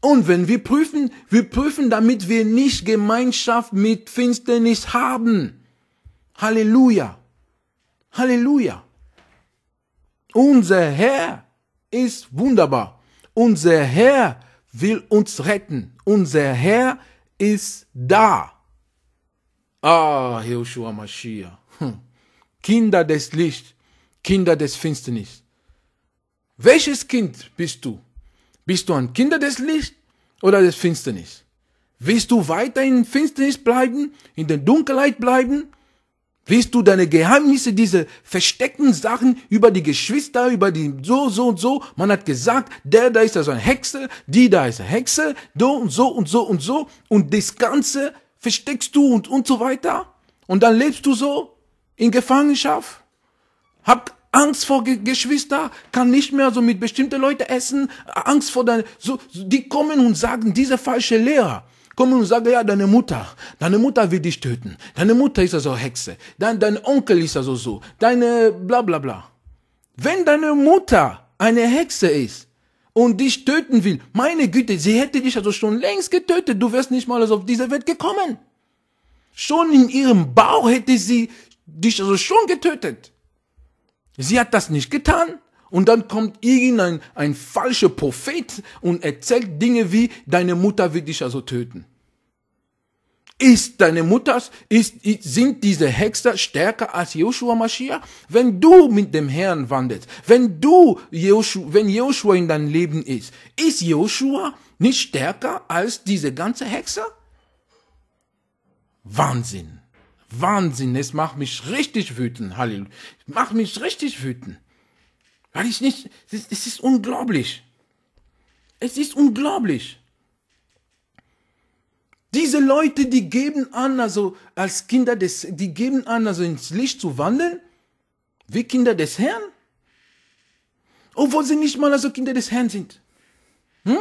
[SPEAKER 1] Und wenn wir prüfen, wir prüfen, damit wir nicht Gemeinschaft mit Finsternis haben. Halleluja. Halleluja. Unser Herr ist wunderbar. Unser Herr will uns retten. Unser Herr ist da. Ah, Joshua Mashiach. Hm. Kinder des Lichts, Kinder des Finsternis. Welches Kind bist du? Bist du ein Kinder des Lichts oder des Finsternis? Willst du weiter in Finsternis bleiben, in der Dunkelheit bleiben Willst du deine Geheimnisse, diese versteckten Sachen über die Geschwister, über die so, so und so? Man hat gesagt, der da ist also eine Hexe, die da ist eine Hexe, so und so und so und so. Und das Ganze versteckst du und, und so weiter. Und dann lebst du so in Gefangenschaft. Hab Angst vor Ge Geschwister, kann nicht mehr so mit bestimmten Leuten essen, Angst vor deinen, so, die kommen und sagen, diese falsche Lehrer. Komm und sage, ja, deine Mutter, deine Mutter will dich töten. Deine Mutter ist also Hexe. Dein, dein Onkel ist also so. Deine bla bla bla. Wenn deine Mutter eine Hexe ist und dich töten will, meine Güte, sie hätte dich also schon längst getötet. Du wärst nicht mal also auf diese Welt gekommen. Schon in ihrem Bauch hätte sie dich also schon getötet. Sie hat das nicht getan. Und dann kommt irgendein ein falscher Prophet und erzählt Dinge wie, deine Mutter wird dich also töten. Ist deine Mutter, ist, sind diese Hexer stärker als Joshua Mashiach? Wenn du mit dem Herrn wandelst, wenn du, Joshua, wenn Joshua in deinem Leben ist, ist Joshua nicht stärker als diese ganze Hexer? Wahnsinn. Wahnsinn. Es macht mich richtig wütend, Halleluja. Macht mich richtig wütend. Weil ich nicht, es, es ist unglaublich. Es ist unglaublich. Diese Leute, die geben an, also als Kinder des, die geben an, also ins Licht zu wandeln, wie Kinder des Herrn, obwohl sie nicht mal also Kinder des Herrn sind. Hm?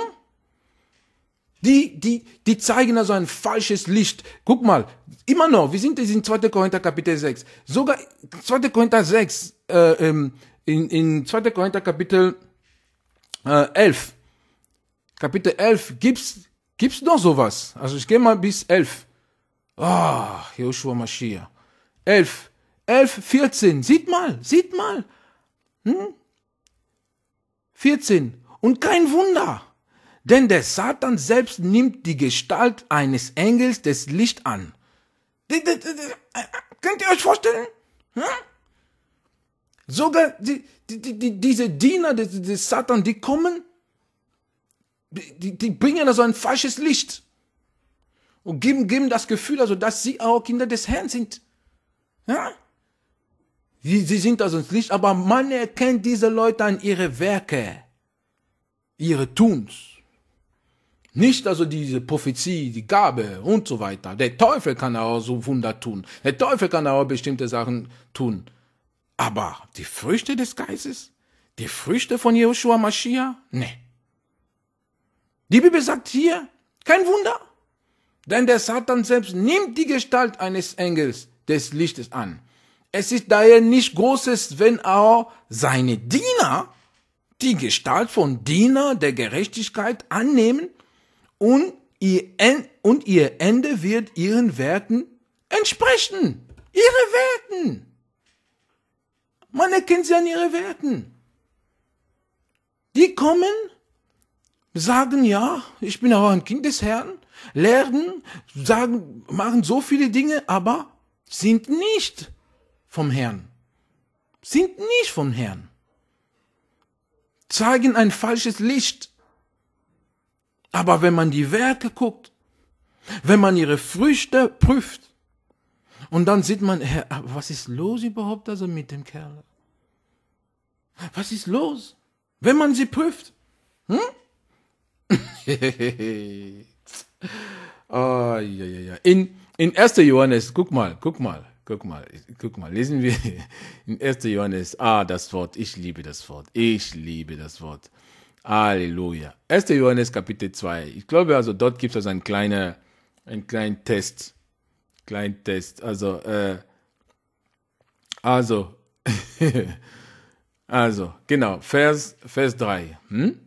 [SPEAKER 1] Die, die, die zeigen also ein falsches Licht. Guck mal, immer noch, wir sind jetzt in 2. Korinther Kapitel 6. Sogar 2. Korinther 6, äh, ähm, in, in 2. Korinther Kapitel äh, 11, Kapitel 11, gibt's, gibt's noch sowas? Also ich gehe mal bis 11. Ah, oh, Joshua Mashiach. 11, 11, 14. Sieht mal, sieht mal. Hm? 14. Und kein Wunder. Denn der Satan selbst nimmt die Gestalt eines Engels des Licht an. Äh, könnt ihr euch vorstellen? Hm? Sogar die, die, die, diese Diener des, des Satan, die kommen, die, die bringen also ein falsches Licht und geben, geben das Gefühl, also dass sie auch Kinder des Herrn sind. Ja? Sie, sie sind also ins Licht, aber man erkennt diese Leute an ihre Werke, ihre Tuns. Nicht also diese Prophezie, die Gabe und so weiter. Der Teufel kann auch so Wunder tun. Der Teufel kann auch bestimmte Sachen tun. Aber die Früchte des Geistes? Die Früchte von Joshua Mashiach? Nee. Die Bibel sagt hier, kein Wunder. Denn der Satan selbst nimmt die Gestalt eines Engels des Lichtes an. Es ist daher nicht Großes, wenn auch seine Diener die Gestalt von Diener der Gerechtigkeit annehmen und ihr, und ihr Ende wird ihren Werten entsprechen. Ihre Werten. Man erkennt sie an ihren Werten. Die kommen, sagen, ja, ich bin aber ein Kind des Herrn, lernen, sagen, machen so viele Dinge, aber sind nicht vom Herrn. Sind nicht vom Herrn. Zeigen ein falsches Licht. Aber wenn man die Werke guckt, wenn man ihre Früchte prüft, und dann sieht man, was ist los überhaupt also mit dem Kerl? Was ist los? Wenn man sie prüft. Hm? oh, ja, ja, ja. In, in 1. Johannes, guck mal, guck mal, guck mal, guck mal, lesen wir <laughs> in 1. Johannes, ah, das Wort, ich liebe das Wort, ich liebe das Wort. Halleluja. 1. Johannes Kapitel 2. Ich glaube also, dort gibt es also einen kleinen, einen kleinen Test Kleintest. Also, äh, also, <laughs> also, genau, Vers, Vers 3. Hm?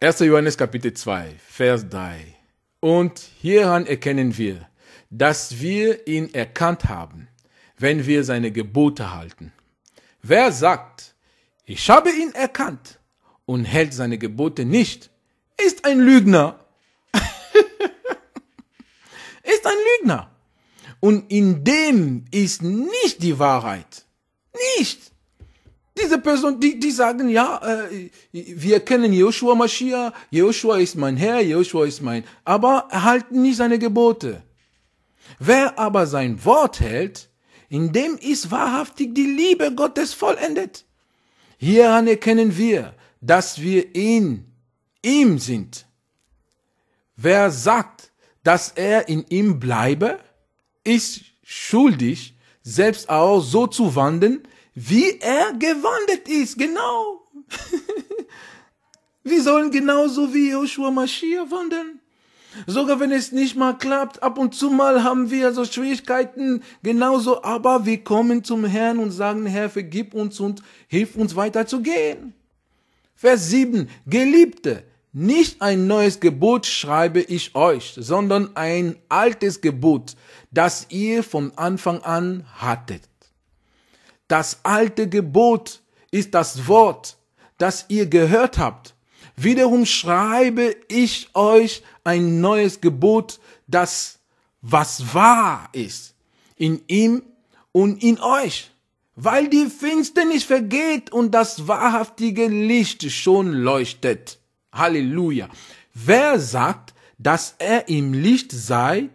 [SPEAKER 1] 1. Johannes Kapitel 2, Vers 3. Und hieran erkennen wir, dass wir ihn erkannt haben, wenn wir seine Gebote halten. Wer sagt, ich habe ihn erkannt und hält seine Gebote nicht, ist ein Lügner ist ein Lügner. Und in dem ist nicht die Wahrheit. Nicht. Diese Person, die, die sagen, ja, äh, wir kennen Joshua Mashiach, Joshua ist mein Herr, Joshua ist mein, aber halten nicht seine Gebote. Wer aber sein Wort hält, in dem ist wahrhaftig die Liebe Gottes vollendet. Hieran erkennen wir, dass wir in ihm sind. Wer sagt, dass er in ihm bleibe, ist schuldig, selbst auch so zu wandeln, wie er gewandelt ist, genau. <laughs> Wir sollen genauso wie Joshua Maschia wandeln. Sogar wenn es nicht mal klappt, ab und zu mal haben wir so Schwierigkeiten, genauso, aber wir kommen zum Herrn und sagen, Herr, vergib uns und hilf uns weiterzugehen. Vers 7, Geliebte, nicht ein neues Gebot schreibe ich euch, sondern ein altes Gebot, das ihr vom Anfang an hattet. Das alte Gebot ist das Wort, das ihr gehört habt. Wiederum schreibe ich euch ein neues Gebot, das was wahr ist, in ihm und in euch, weil die Finsternis vergeht und das wahrhaftige Licht schon leuchtet. Halleluja. Wer sagt, dass er im Licht sei?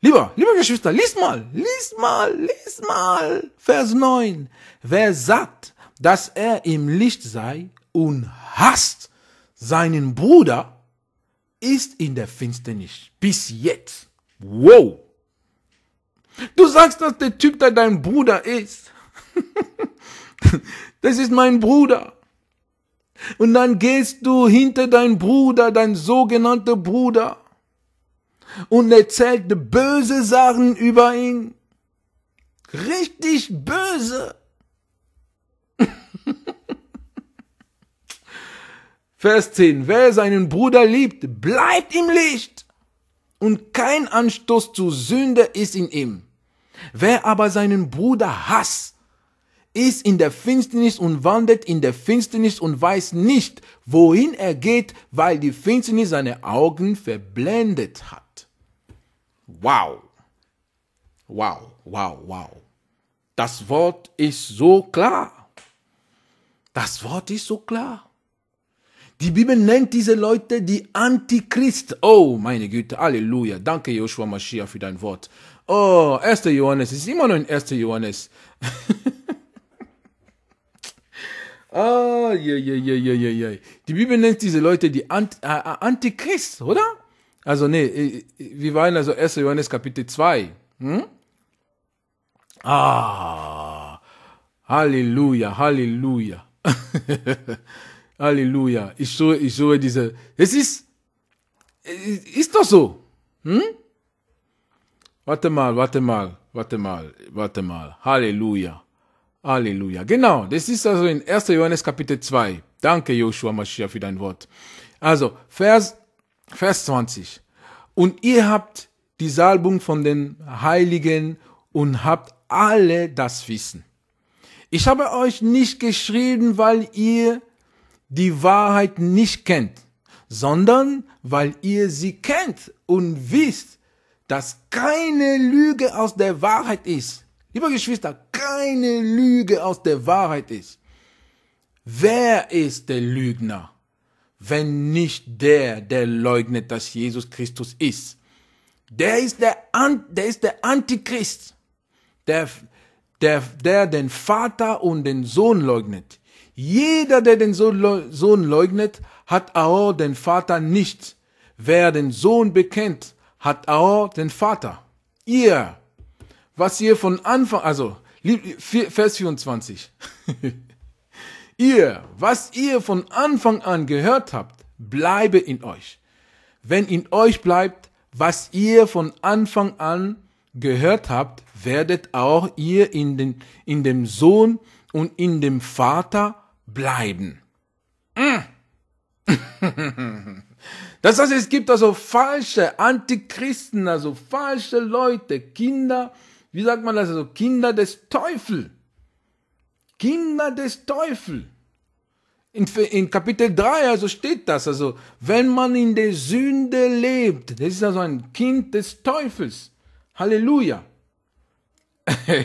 [SPEAKER 1] Lieber, liebe Geschwister, lies mal, lies mal, lies mal. Vers 9. Wer sagt, dass er im Licht sei und hasst seinen Bruder, ist in der Finsternis. Bis jetzt. Wow. Du sagst, dass der Typ da dein Bruder ist. <laughs> das ist mein Bruder. Und dann gehst du hinter dein Bruder, dein sogenannter Bruder, und erzählt böse Sachen über ihn. Richtig böse. <laughs> Vers 10. Wer seinen Bruder liebt, bleibt im Licht. Und kein Anstoß zu Sünde ist in ihm. Wer aber seinen Bruder hasst, ist in der Finsternis und wandelt in der Finsternis und weiß nicht, wohin er geht, weil die Finsternis seine Augen verblendet hat. Wow. Wow, wow, wow. Das Wort ist so klar. Das Wort ist so klar. Die Bibel nennt diese Leute die Antichrist. Oh, meine Güte, Halleluja. Danke, Joshua Mashiach, für dein Wort. Oh, 1. Johannes ist immer noch in 1. Johannes. <laughs> Ah, je, je, je, je, je, je. Die Bibel nennt diese Leute die Ant äh, äh Antichrist, oder? Also nee, äh, äh, wir waren also 1. Johannes Kapitel 2. Hm? Ah, Halleluja, Halleluja. <laughs> Halleluja. Ich schaue, ich schaue diese. Es ist, ist doch so. Hm? Warte mal, warte mal, warte mal, warte mal. Halleluja. Halleluja. Genau, das ist also in 1. Johannes Kapitel 2. Danke, Joshua Mashiach, für dein Wort. Also, Vers, Vers 20. Und ihr habt die Salbung von den Heiligen und habt alle das Wissen. Ich habe euch nicht geschrieben, weil ihr die Wahrheit nicht kennt, sondern weil ihr sie kennt und wisst, dass keine Lüge aus der Wahrheit ist. Lieber Geschwister, keine Lüge aus der Wahrheit ist. Wer ist der Lügner, wenn nicht der, der leugnet, dass Jesus Christus ist? Der ist der, der, ist der Antichrist, der, der, der den Vater und den Sohn leugnet. Jeder, der den Sohn leugnet, hat auch den Vater nicht. Wer den Sohn bekennt, hat auch den Vater. Ihr was ihr von Anfang, also Vers 24. <laughs> ihr, was ihr von Anfang an gehört habt, bleibe in euch. Wenn in euch bleibt, was ihr von Anfang an gehört habt, werdet auch ihr in, den, in dem Sohn und in dem Vater bleiben. Mm. <laughs> Das heißt, es gibt also falsche Antichristen, also falsche Leute, Kinder, wie sagt man das, also Kinder des Teufel. Kinder des Teufel. In, in Kapitel 3 also steht das, also wenn man in der Sünde lebt, das ist also ein Kind des Teufels. Halleluja.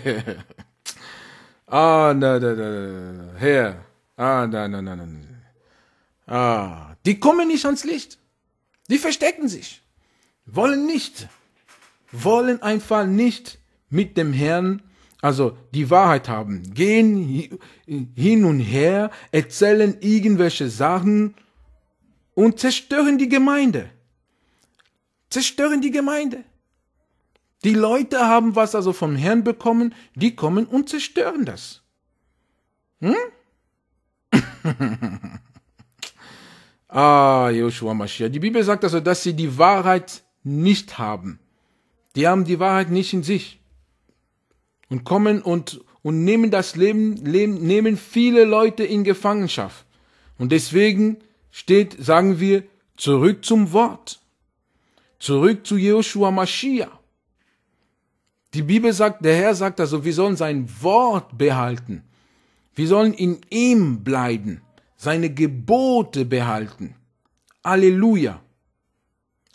[SPEAKER 1] <laughs> ah, da, da, da, Herr. Ah, da, da, da, da. Ah, die kommen nicht ans Licht. Die verstecken sich. Wollen nicht. Wollen einfach nicht mit dem Herrn, also die Wahrheit haben, gehen hin und her, erzählen irgendwelche Sachen und zerstören die Gemeinde. Zerstören die Gemeinde. Die Leute haben was also vom Herrn bekommen, die kommen und zerstören das. Hm? <laughs> ah, Joshua Mashiach. Die Bibel sagt also, dass sie die Wahrheit nicht haben. Die haben die Wahrheit nicht in sich und kommen und, und nehmen das Leben, Leben, nehmen viele Leute in Gefangenschaft. Und deswegen steht, sagen wir, zurück zum Wort. Zurück zu Joshua Mashiach. Die Bibel sagt, der Herr sagt also, wir sollen sein Wort behalten. Wir sollen in ihm bleiben, seine Gebote behalten. Halleluja.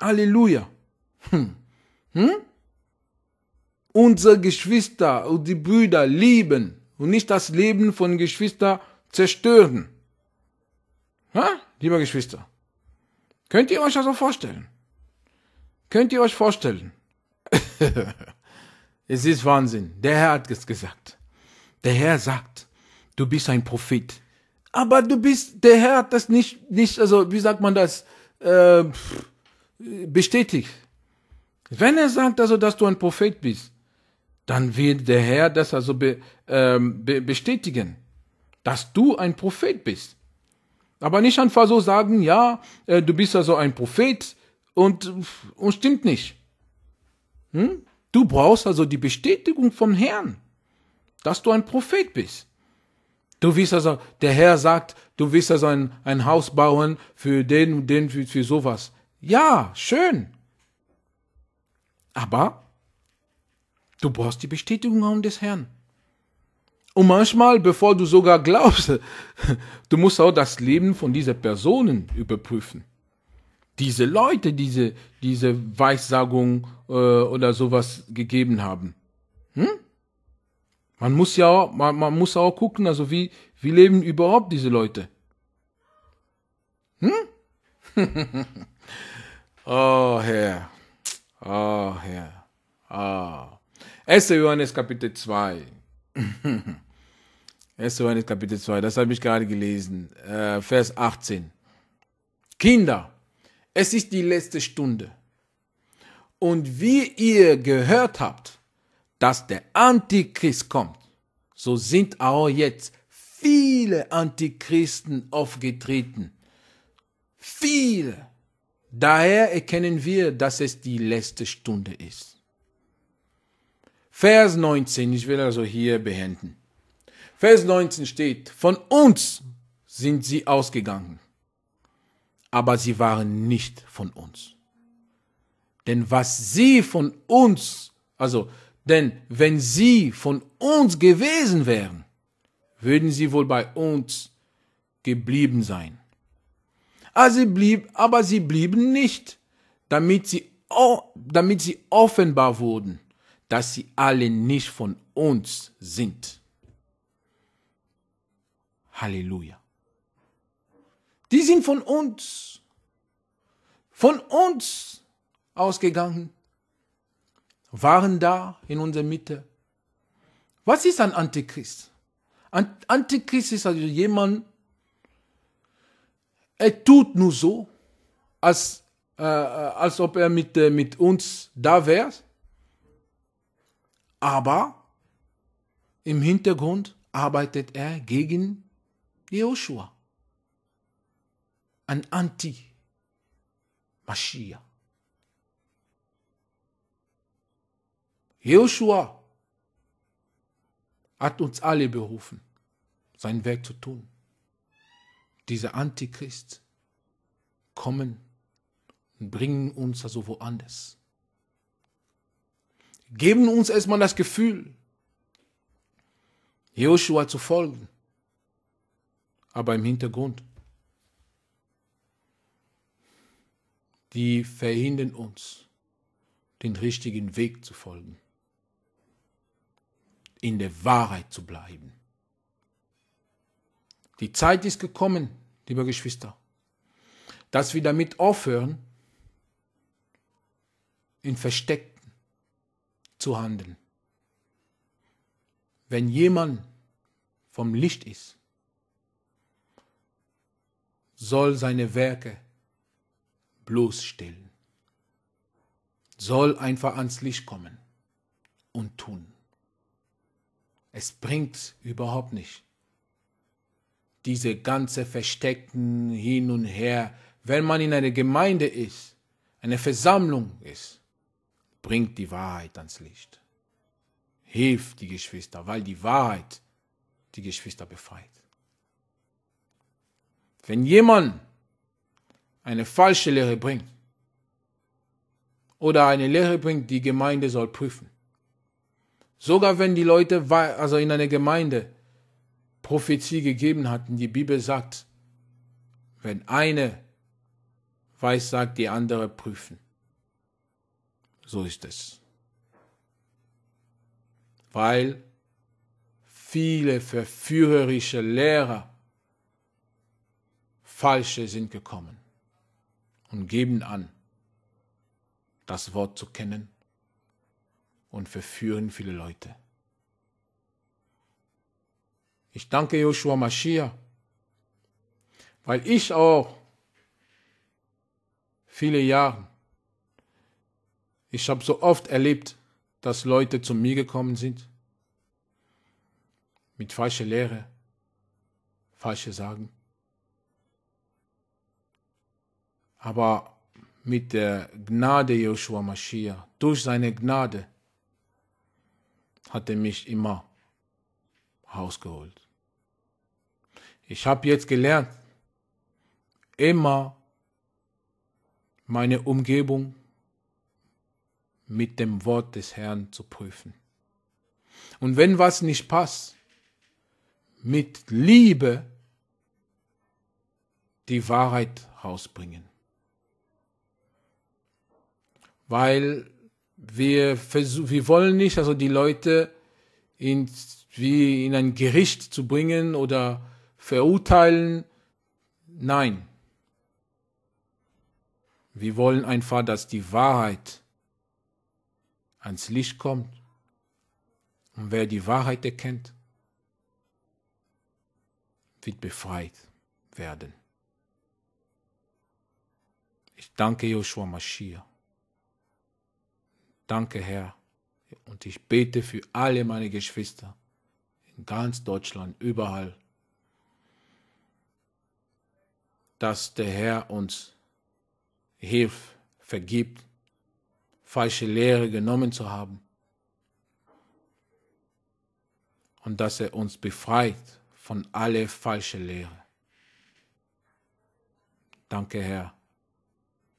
[SPEAKER 1] Halleluja. Hm. Hm? unsere Geschwister und die Brüder lieben und nicht das Leben von Geschwistern zerstören. Ha? Lieber Geschwister, könnt ihr euch das auch vorstellen? Könnt ihr euch vorstellen? <laughs> es ist Wahnsinn. Der Herr hat es gesagt. Der Herr sagt, du bist ein Prophet. Aber du bist, der Herr hat das nicht, nicht, also wie sagt man das, äh, bestätigt. Wenn er sagt also, dass du ein Prophet bist, dann wird der Herr das also be, ähm, be bestätigen, dass du ein Prophet bist. Aber nicht einfach so sagen, ja, äh, du bist also ein Prophet und, und stimmt nicht. Hm? Du brauchst also die Bestätigung vom Herrn, dass du ein Prophet bist. Du wirst also, der Herr sagt, du wirst also ein, ein Haus bauen für den und den, für, für sowas. Ja, schön. Aber Du brauchst die Bestätigung des Herrn. Und manchmal, bevor du sogar glaubst, <laughs> du musst auch das Leben von diesen Personen überprüfen. Diese Leute, diese, diese Weissagung äh, oder sowas gegeben haben. Hm? Man muss ja auch, man, man muss auch gucken, also wie, wie leben überhaupt diese Leute? Hm? <laughs> oh Herr, oh Herr, oh. 1. Johannes Kapitel 2. 1. <laughs> Johannes Kapitel 2, das habe ich gerade gelesen. Äh, Vers 18. Kinder, es ist die letzte Stunde. Und wie ihr gehört habt, dass der Antichrist kommt, so sind auch jetzt viele Antichristen aufgetreten. Viele. Daher erkennen wir, dass es die letzte Stunde ist. Vers 19, ich will also hier beenden. Vers 19 steht, von uns sind sie ausgegangen, aber sie waren nicht von uns. Denn was sie von uns, also, denn wenn sie von uns gewesen wären, würden sie wohl bei uns geblieben sein. Aber ah, sie, blieb, aber sie blieben nicht, damit sie, damit sie offenbar wurden dass sie alle nicht von uns sind. Halleluja. Die sind von uns, von uns ausgegangen, waren da in unserer Mitte. Was ist ein Antichrist? Ein Antichrist ist also jemand, er tut nur so, als, äh, äh als ob er mit, äh, mit uns da wäre, aber im Hintergrund arbeitet er gegen Joshua. Ein Anti-Maschia. Joshua hat uns alle berufen, sein Werk zu tun. Diese Antichrist kommen und bringen uns also woanders geben uns erstmal das Gefühl, Joshua zu folgen, aber im Hintergrund. Die verhindern uns, den richtigen Weg zu folgen, in der Wahrheit zu bleiben. Die Zeit ist gekommen, liebe Geschwister, dass wir damit aufhören, in Versteck zu handeln. Wenn jemand vom Licht ist, soll seine Werke bloßstellen, soll einfach ans Licht kommen und tun. Es bringt überhaupt nicht. Diese ganze versteckten hin und her, wenn man in einer Gemeinde ist, eine Versammlung ist, Bringt die Wahrheit ans Licht. Hilft die Geschwister, weil die Wahrheit die Geschwister befreit. Wenn jemand eine falsche Lehre bringt oder eine Lehre bringt, die Gemeinde soll prüfen, sogar wenn die Leute, also in einer Gemeinde, Prophezie gegeben hatten, die Bibel sagt, wenn eine weiß, sagt die andere prüfen. So ist es. Weil viele verführerische Lehrer falsche sind gekommen und geben an, das Wort zu kennen und verführen viele Leute. Ich danke Joshua Mashiach, weil ich auch viele Jahre ich habe so oft erlebt, dass Leute zu mir gekommen sind mit falscher Lehre, falsche Sagen. Aber mit der Gnade Joshua Mashiach, durch seine Gnade, hat er mich immer rausgeholt. Ich habe jetzt gelernt, immer meine Umgebung mit dem Wort des Herrn zu prüfen. Und wenn was nicht passt, mit Liebe die Wahrheit rausbringen. Weil wir, wir wollen nicht, also die Leute in, wie in ein Gericht zu bringen oder verurteilen. Nein. Wir wollen einfach, dass die Wahrheit ans Licht kommt und wer die Wahrheit erkennt, wird befreit werden. Ich danke Joshua Mashiach. Danke Herr und ich bete für alle meine Geschwister in ganz Deutschland, überall, dass der Herr uns hilft, vergibt falsche Lehre genommen zu haben. Und dass er uns befreit von alle falsche Lehre. Danke, Herr,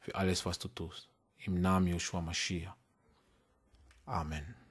[SPEAKER 1] für alles, was du tust. Im Namen Joshua Mashiach. Amen.